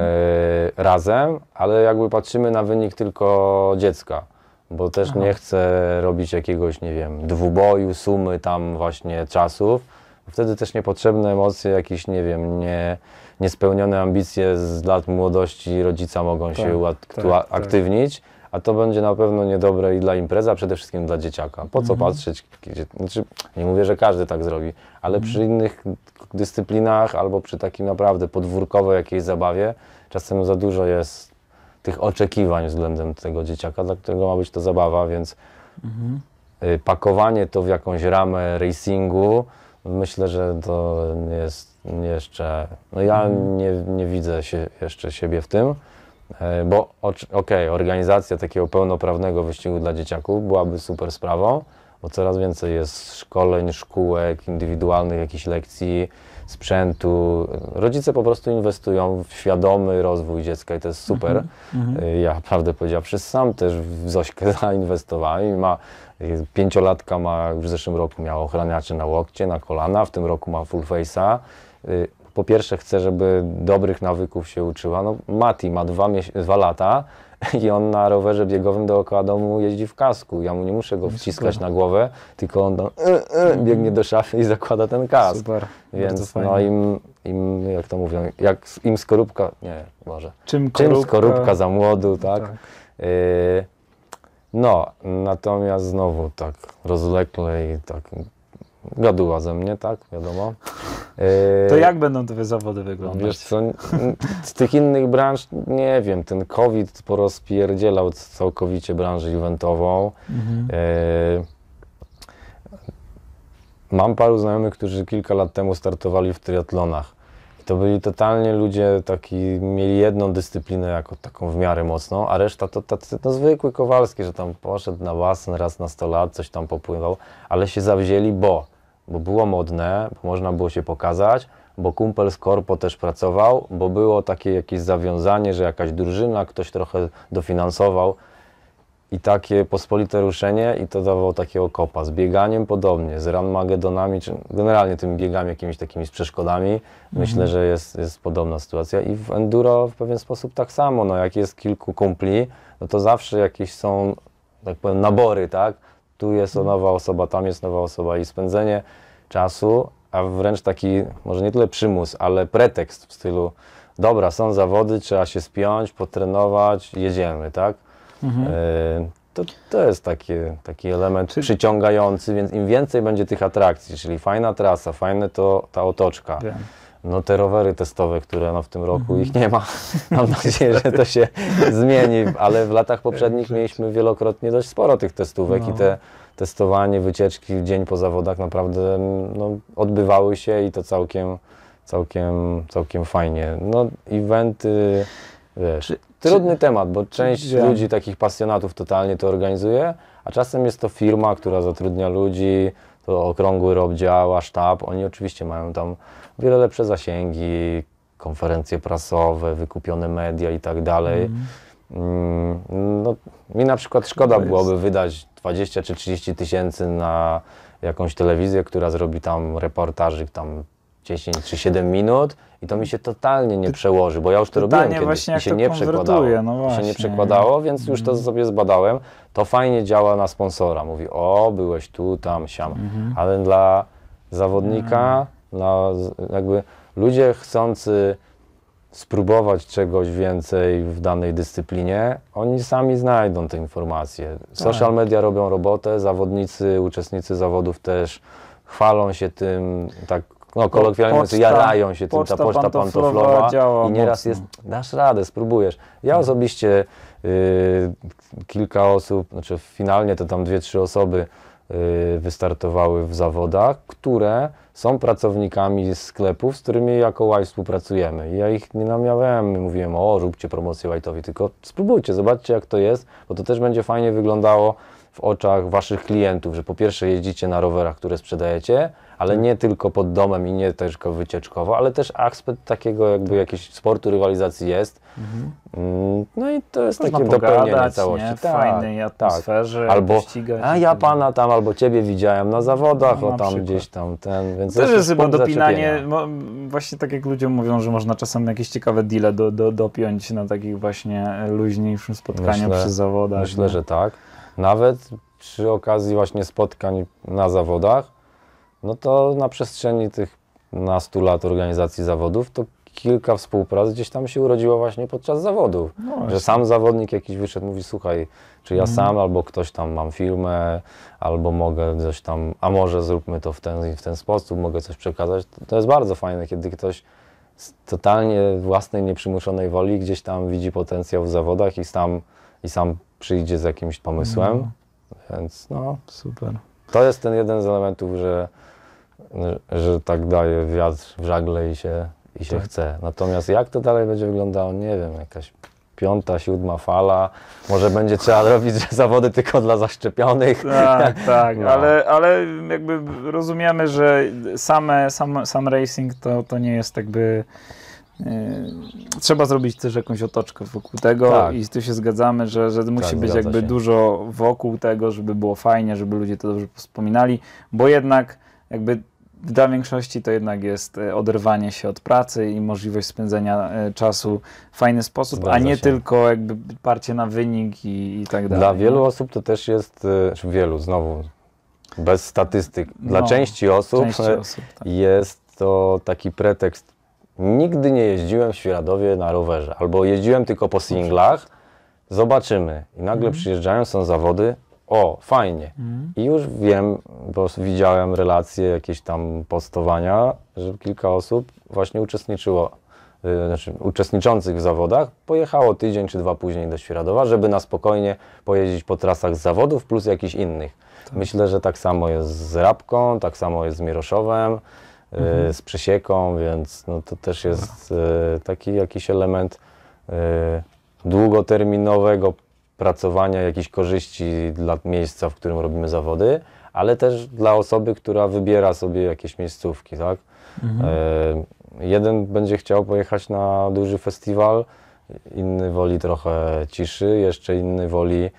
razem, ale jakby patrzymy na wynik tylko dziecka, bo też Aha. nie chcę robić jakiegoś, nie wiem, dwuboju, sumy tam właśnie czasów. Wtedy też niepotrzebne emocje, jakieś, nie wiem, nie, niespełnione ambicje z lat młodości rodzica mogą tak, się tak, tak, tak. aktywnić. Tak a to będzie na pewno niedobre i dla imprezy, a przede wszystkim dla dzieciaka. Po co mhm. patrzeć? Gdzie, znaczy, nie mówię, że każdy tak zrobi, ale mhm. przy innych dyscyplinach albo przy takim naprawdę podwórkowej jakiejś zabawie czasem za dużo jest tych oczekiwań względem tego dzieciaka, dla którego ma być to zabawa, więc mhm. Y, pakowanie to w jakąś ramę racingu, myślę, że to jest jeszcze. No ja mhm. nie, nie widzę się, jeszcze siebie w tym. E, bo okej, okay, organizacja takiego pełnoprawnego wyścigu dla dzieciaków byłaby super sprawą, bo coraz więcej jest szkoleń, szkółek, indywidualnych jakichś lekcji, sprzętu. Rodzice po prostu inwestują w świadomy rozwój dziecka i to jest super. Mm -hmm. Ja prawdę powiedziawszy sam też w Zośkę zainwestowałem i ma e, pięciolatka ma, w zeszłym roku miała ochraniacze na łokcie, na kolana, w tym roku ma full face'a po pierwsze chcę, żeby dobrych nawyków się uczyła. No, Mati ma dwa, dwa lata i on na rowerze biegowym dookoła domu jeździ w kasku. Ja mu nie muszę go no, wciskać na głowę, tylko on y, y, biegnie do szafy i zakłada ten kask. Super, Więc no im, im, jak to mówią, jak im skorupka, nie, może. Czym Czym skorupka za młodu, tak? tak. Y, no, natomiast znowu tak rozlekle i tak gaduła ze mnie, tak, wiadomo. Y, to jak będą te zawody wyglądać? Wiesz co, z tych innych branż, nie wiem, ten COVID porozpierdzielał całkowicie branżę eventową. Mhm. Y, mam paru znajomych, którzy kilka lat temu startowali w triatlonach. I to byli totalnie ludzie, taki, mieli jedną dyscyplinę jako taką w miarę mocną, a reszta to taki to no, zwykły Kowalski, że tam poszedł na własny raz na 100 lat, coś tam popływał, ale się zawzięli, bo bo było modne, bo można było się pokazać, bo kumpel z korpo też pracował, bo było takie jakieś zawiązanie, że jakaś drużyna, ktoś trochę dofinansował i takie pospolite ruszenie i to dawało takiego kopa. Z bieganiem podobnie, z ranmagedonami, czy generalnie tym biegami jakimiś takimi z przeszkodami, mhm. myślę, że jest, jest podobna sytuacja i w enduro w pewien sposób tak samo, no jak jest kilku kumpli, no to zawsze jakieś są, tak powiem, nabory, tak? tu jest nowa osoba, tam jest nowa osoba i spędzenie czasu, a wręcz taki, może nie tyle przymus, ale pretekst w stylu dobra, są zawody, trzeba się spiąć, potrenować, jedziemy, tak? Mhm. E, to, to jest taki, taki element czyli... przyciągający, więc im więcej będzie tych atrakcji, czyli fajna trasa, fajne to ta otoczka. Wiem no te rowery testowe, które no w tym roku mhm. ich nie ma. Mam nadzieję, że to się zmieni, ale w latach poprzednich mieliśmy wielokrotnie dość sporo tych testówek no. i te testowanie, wycieczki w dzień po zawodach naprawdę no, odbywały się i to całkiem, całkiem, całkiem fajnie. No eventy, wiesz, czy, trudny czy, temat, bo część czy, ludzi, takich pasjonatów totalnie to organizuje, a czasem jest to firma, która zatrudnia ludzi, to okrągły rob działa, sztab, oni oczywiście mają tam wiele lepsze zasięgi, konferencje prasowe, wykupione media i tak dalej. Mhm. Mm. No, mi na przykład szkoda no byłoby wydać 20 czy 30 tysięcy na jakąś telewizję, która zrobi tam reportażyk tam 10 czy 7 minut i to mi się totalnie nie przełoży, bo ja już to totalnie robiłem kiedyś no i się nie przekładało. No się nie przekładało, więc już to mhm. sobie zbadałem. To fajnie działa na sponsora. Mówi, o, byłeś tu, tam, siam. Mhm. Ale dla zawodnika, mhm. dla jakby ludzie chcący spróbować czegoś więcej w danej dyscyplinie, oni sami znajdą te informacje. Social tak. media robią robotę, zawodnicy, uczestnicy zawodów też chwalą się tym tak no, kolokwialnie poczta, jarają się poczta, ta poczta pantoflowa, pantoflowa działa i nieraz mocno. jest, dasz radę, spróbujesz. Ja osobiście y, kilka osób, znaczy finalnie to tam dwie, trzy osoby y, wystartowały w zawodach, które są pracownikami sklepów, z którymi jako Łaj y współpracujemy. I ja ich nie namawiałem, mówiłem, o, róbcie promocję Łajtowi, tylko spróbujcie, zobaczcie jak to jest, bo to też będzie fajnie wyglądało w oczach waszych klientów, że po pierwsze jeździcie na rowerach, które sprzedajecie, ale tak. nie tylko pod domem i nie tylko wycieczkowo, ale też aspekt takiego jakby tak. jakiegoś sportu, rywalizacji jest. Mhm. Mm, no i to jest Można takie dopełnienie całości. Nie? W tak, fajnej atmosferze. Tak. Albo a ja pana tam, albo ciebie widziałem na zawodach, no, o tam przykład. gdzieś tam ten. Więc też jest chyba dopinanie, właśnie tak jak ludzie mówią, że można czasem jakieś ciekawe deale do, do, dopiąć na takich właśnie luźniejszym spotkaniu myślę, przy zawodach. Myślę, nie? że tak. Nawet przy okazji właśnie spotkań na zawodach, no to na przestrzeni tych nastu lat organizacji zawodów, to kilka współprac gdzieś tam się urodziło właśnie podczas zawodów. No że sam zawodnik jakiś wyszedł, mówi słuchaj, czy ja mhm. sam, albo ktoś tam mam firmę, albo mogę coś tam, a może zróbmy to w ten, w ten sposób, mogę coś przekazać. To jest bardzo fajne, kiedy ktoś z totalnie własnej, nieprzymuszonej woli gdzieś tam widzi potencjał w zawodach i sam i sam przyjdzie z jakimś pomysłem, no. więc no. Super. To jest ten jeden z elementów, że, że tak daje wiatr w żagle i się, i się tak. chce. Natomiast jak to dalej będzie wyglądało, nie wiem, jakaś piąta, siódma fala. Może będzie trzeba robić zawody tylko dla zaszczepionych. Tak, tak, no. ale, ale jakby rozumiemy, że same, sam, sam racing to, to nie jest jakby. Y, trzeba zrobić też jakąś otoczkę wokół tego tak. i tu się zgadzamy, że, że musi tak, być jakby się. dużo wokół tego, żeby było fajnie, żeby ludzie to dobrze wspominali, bo jednak jakby dla większości to jednak jest e, oderwanie się od pracy i możliwość spędzenia e, czasu w fajny sposób, Zgadza a nie się. tylko jakby parcie na wynik i, i tak dalej. Dla wielu osób to też jest, e, czy znaczy wielu znowu, bez statystyk, dla no, części osób, części osób tak. jest to taki pretekst Nigdy nie jeździłem w Świeradowie na rowerze, albo jeździłem tylko po singlach, zobaczymy. I nagle mhm. przyjeżdżają, są zawody, o, fajnie. Mhm. I już wiem, bo widziałem relacje, jakieś tam postowania, że kilka osób właśnie uczestniczyło, yy, znaczy uczestniczących w zawodach, pojechało tydzień czy dwa później do Świeradowa, żeby na spokojnie pojeździć po trasach zawodów plus jakichś innych. Tak. Myślę, że tak samo jest z Rabką, tak samo jest z Mieroszowem. E, z przesieką, więc no to też jest e, taki jakiś element e, długoterminowego pracowania, jakichś korzyści dla miejsca, w którym robimy zawody, ale też dla osoby, która wybiera sobie jakieś miejscówki, tak? Mhm. Jeden będzie chciał pojechać na duży festiwal, inny woli trochę ciszy, jeszcze inny woli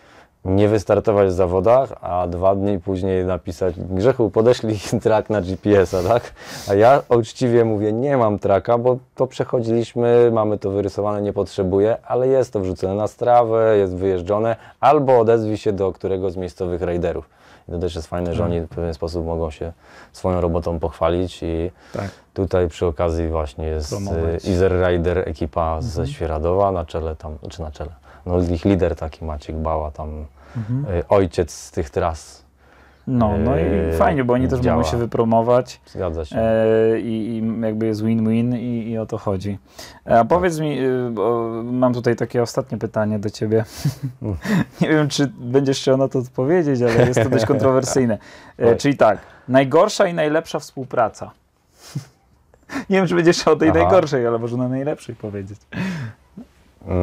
nie wystartować w zawodach, a dwa dni później napisać Grzechu, podeszli track na GPS-a, tak? A ja uczciwie mówię, nie mam traka, bo to przechodziliśmy, mamy to wyrysowane, nie potrzebuję, ale jest to wrzucone na strawę, jest wyjeżdżone, albo odezwij się do którego z miejscowych rajderów. I to też jest fajne, że oni w pewien sposób mogą się swoją robotą pochwalić i tak. tutaj przy okazji właśnie jest y, Promować. Izer Rider ekipa mhm. ze Świeradowa na czele tam, czy znaczy na czele no ich lider taki Maciek Bała, tam mhm. Y, ojciec z tych tras. No, no i y, fajnie, bo oni działa. też mogą się wypromować. Zgadza się. E, i, jakby jest win-win i, i, o to chodzi. E, a powiedz mi, mi, y, mam tutaj takie ostatnie pytanie do ciebie. Mm. Nie wiem, czy będziesz chciał na to odpowiedzieć, ale jest to dość kontrowersyjne. E, czyli tak, najgorsza i najlepsza współpraca. Nie wiem, czy będziesz chciał o tej Aha. najgorszej, ale może na najlepszej powiedzieć. Yy,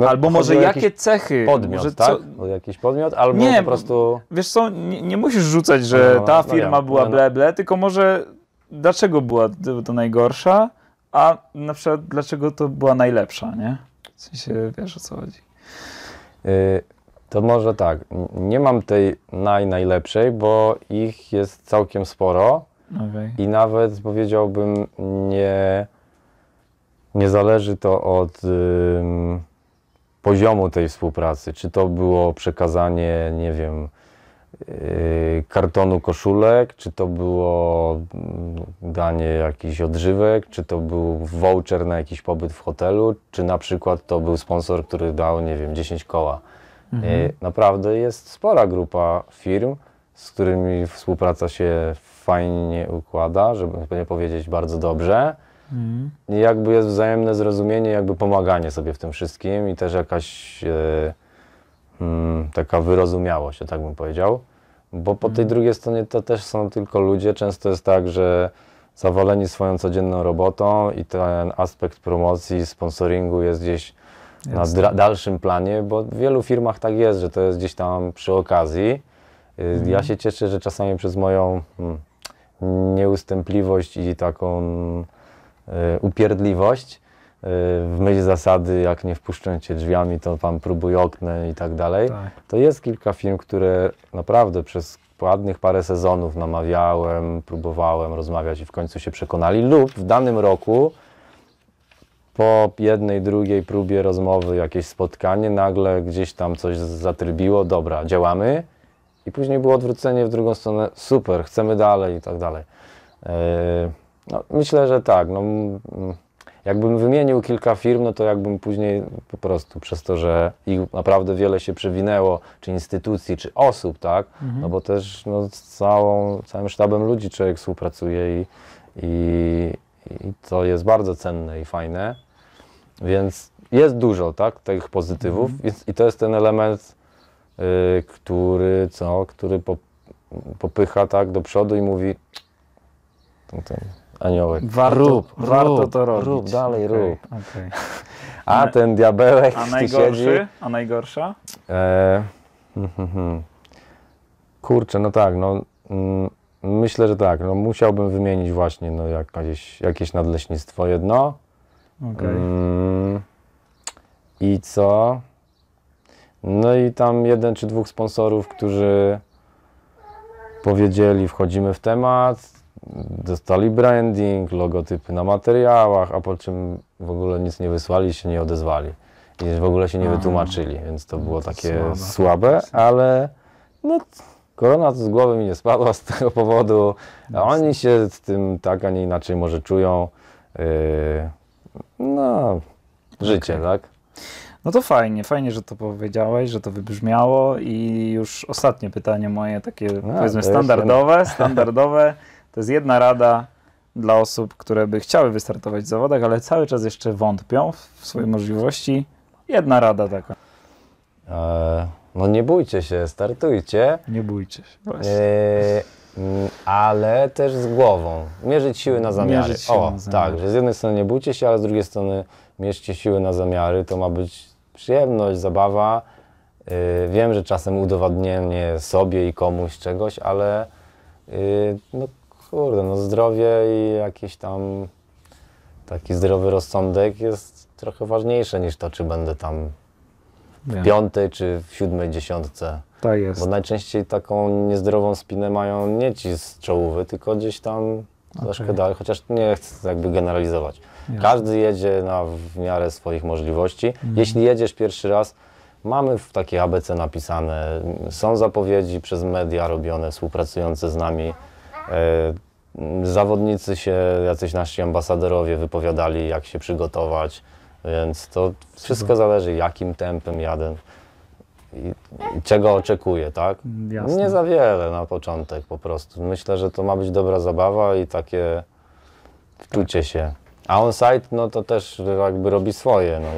no, albo może jakie cechy? Podmiot, może tak? Co... Jakiś podmiot, albo nie, po prostu... Wiesz co, nie, nie musisz rzucać, że no, no ta no firma no, była no. bleble, tylko może dlaczego była to najgorsza, a na przykład dlaczego to była najlepsza, nie? W sensie, wiesz o co chodzi. Yy, to może tak, nie mam tej naj, najlepszej, bo ich jest całkiem sporo okay. i nawet powiedziałbym nie nie zależy to od poziomu tej współpracy. Czy to było przekazanie, nie wiem, y, kartonu koszulek, czy to było mm, danie jakichś odżywek, czy to był voucher na jakiś pobyt w hotelu, czy na przykład to był sponsor, który dał, nie wiem, 10 koła. Mhm. Y, naprawdę jest spora grupa firm, z którymi współpraca się fajnie układa, żeby nie powiedzieć bardzo dobrze. I jakby jest wzajemne zrozumienie, jakby pomaganie sobie w tym wszystkim i też jakaś e, m, mm, taka wyrozumiałość, o tak bym powiedział. Bo po tej mhm. drugiej stronie to też są tylko ludzie. Często jest tak, że zawaleni swoją codzienną robotą i ten aspekt promocji, sponsoringu jest gdzieś na dalszym planie, bo w wielu firmach tak jest, że to jest gdzieś tam przy okazji. Y, mhm. Ja się cieszę, że czasami przez moją hmm, nieustępliwość i taką Y, upierdliwość. Y, w myśl zasady, jak nie wpuszczę cię drzwiami, to wam próbuj oknę i tak dalej. Tak. To jest kilka film, które naprawdę przez ładnych parę sezonów namawiałem, próbowałem rozmawiać i w końcu się przekonali, lub w danym roku po jednej, drugiej próbie rozmowy, jakieś spotkanie, nagle gdzieś tam coś zatrybiło, dobra, działamy. I później było odwrócenie w drugą stronę, super, chcemy dalej i tak dalej. Yy, no, myślę, że tak. No, jakbym wymienił kilka firm, no to jakbym później po prostu przez to, że ich naprawdę wiele się przewinęło, czy instytucji, czy osób, tak? Mhm. No bo też no, z całą, całym sztabem ludzi człowiek współpracuje i, i, i to jest bardzo cenne i fajne. Więc jest dużo, tak, tych pozytywów mhm. i to jest ten element, yy, który, co, który popycha tak do przodu i mówi... Ten, ten aniołek. Warto, rób, warto rób, to robić. Rób, dalej okay, rób. Okay. A, ten diabełek a najgorszy, siedzi. A najgorsza? E, hmm, hmm, hmm. Kurczę, no tak, no mm, myślę, że tak. No, musiałbym wymienić właśnie no, jakieś, jakieś nadleśnictwo jedno. Okay. Mm, I co? No i tam jeden czy dwóch sponsorów, którzy powiedzieli, wchodzimy w temat, dostali branding, logotypy na materiałach, a po czym w ogóle nic nie wysłali, się nie odezwali. I w ogóle się nie mhm. wytłumaczyli, więc to było takie słabe, słabe ale no, korona z głowy mi nie spadła z tego powodu. A no, oni się z tym tak, a nie inaczej może czują. Yy, no, życie, okay. tak? No to fajnie, fajnie, że to powiedziałeś, że to wybrzmiało i już ostatnie pytanie moje, takie no, powiedzmy standardowe, standardowe. To jest jedna rada dla osób, które by chciały wystartować w zawodach, ale cały czas jeszcze wątpią w swoje możliwości. Jedna rada taka. E, no nie bójcie się, startujcie. Nie bójcie się, właśnie. E, ale też z głową. Mierzyć siły na zamiary. Mierzyć siły o, na zamiary. tak, że z jednej strony nie bójcie się, ale z drugiej strony mierzcie siły na zamiary. To ma być przyjemność, zabawa. E, wiem, że czasem udowadnienie sobie i komuś czegoś, ale e, no, kurde, no zdrowie i jakiś tam taki zdrowy rozsądek jest trochę ważniejsze niż to, czy będę tam w Wiem. piątej czy w siódmej dziesiątce. Tak jest. Bo najczęściej taką niezdrową spinę mają nie ci z czołówy, tylko gdzieś tam troszkę dalej, chociaż nie chcę jakby generalizować. Każdy jedzie na w miarę swoich możliwości. Mhm. Jeśli jedziesz pierwszy raz, mamy w takie ABC napisane, są zapowiedzi przez media robione, współpracujące z nami E, zawodnicy się, jacyś nasi ambasadorowie wypowiadali, jak się przygotować, więc to wszystko zależy, jakim tempem jadę i czego oczekuję, tak? Jasne. Nie za wiele na początek po prostu. Myślę, że to ma być dobra zabawa i takie wczucie się. A on-site, no to też jakby robi swoje. No.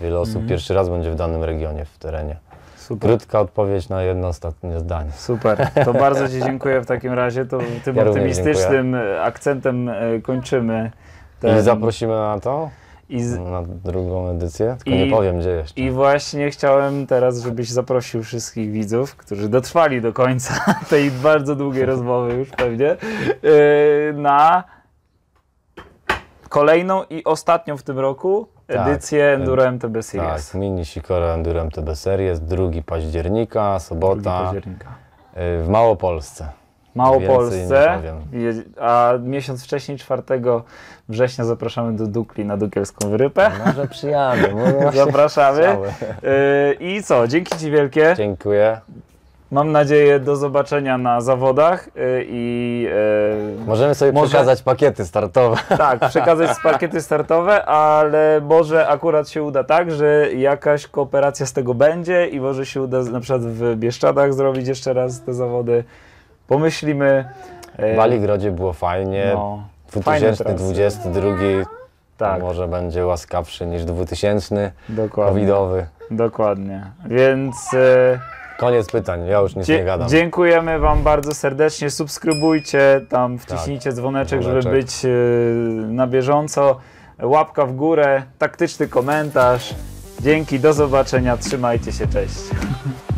Wiele osób mhm. pierwszy raz będzie w danym regionie, w terenie. Super. Krótka odpowiedź na jedno ostatnie zdanie. Super. To bardzo Ci dziękuję w takim razie. To tym ja optymistycznym e, akcentem e, kończymy. Ten... I zaprosimy na to? Z... Na drugą edycję? Tylko I... nie powiem gdzie jeszcze. I właśnie chciałem teraz, żebyś zaprosił wszystkich widzów, którzy dotrwali do końca tej bardzo długiej rozmowy już pewnie, e, na kolejną i ostatnią w tym roku edycję tak, Enduro MTB Series. Tak, mini Sikora Enduro MTB Series, 2 października, sobota. 2 października. Y, w Małopolsce. Małopolsce, a miesiąc wcześniej, 4 września zapraszamy do Dukli na Dukielską Wyrypę. Może no, przyjadę. Zapraszamy. Y, I co, dzięki Ci wielkie. Dziękuję. Mam nadzieję do zobaczenia na zawodach y, i... Yy, Możemy sobie może... przekazać pakiety startowe. Tak, przekazać pakiety startowe, ale może akurat się uda tak, że jakaś kooperacja z tego będzie i może się uda na przykład w Bieszczadach zrobić jeszcze raz te zawody. Pomyślimy. Y, w Waligrodzie było fajnie. No, 2022 tak. może będzie łaskawszy niż 2000 Dokładnie. covidowy. Dokładnie. Więc... Yy, Koniec pytań, ja już nic Dzie nie gadam. Dziękujemy Wam bardzo serdecznie. Subskrybujcie, tam tak. wciśnijcie tak, dzwoneczek, dzwoneczek, żeby być yy, na bieżąco. Łapka w górę, taktyczny komentarz. Dzięki, do zobaczenia, trzymajcie się, cześć.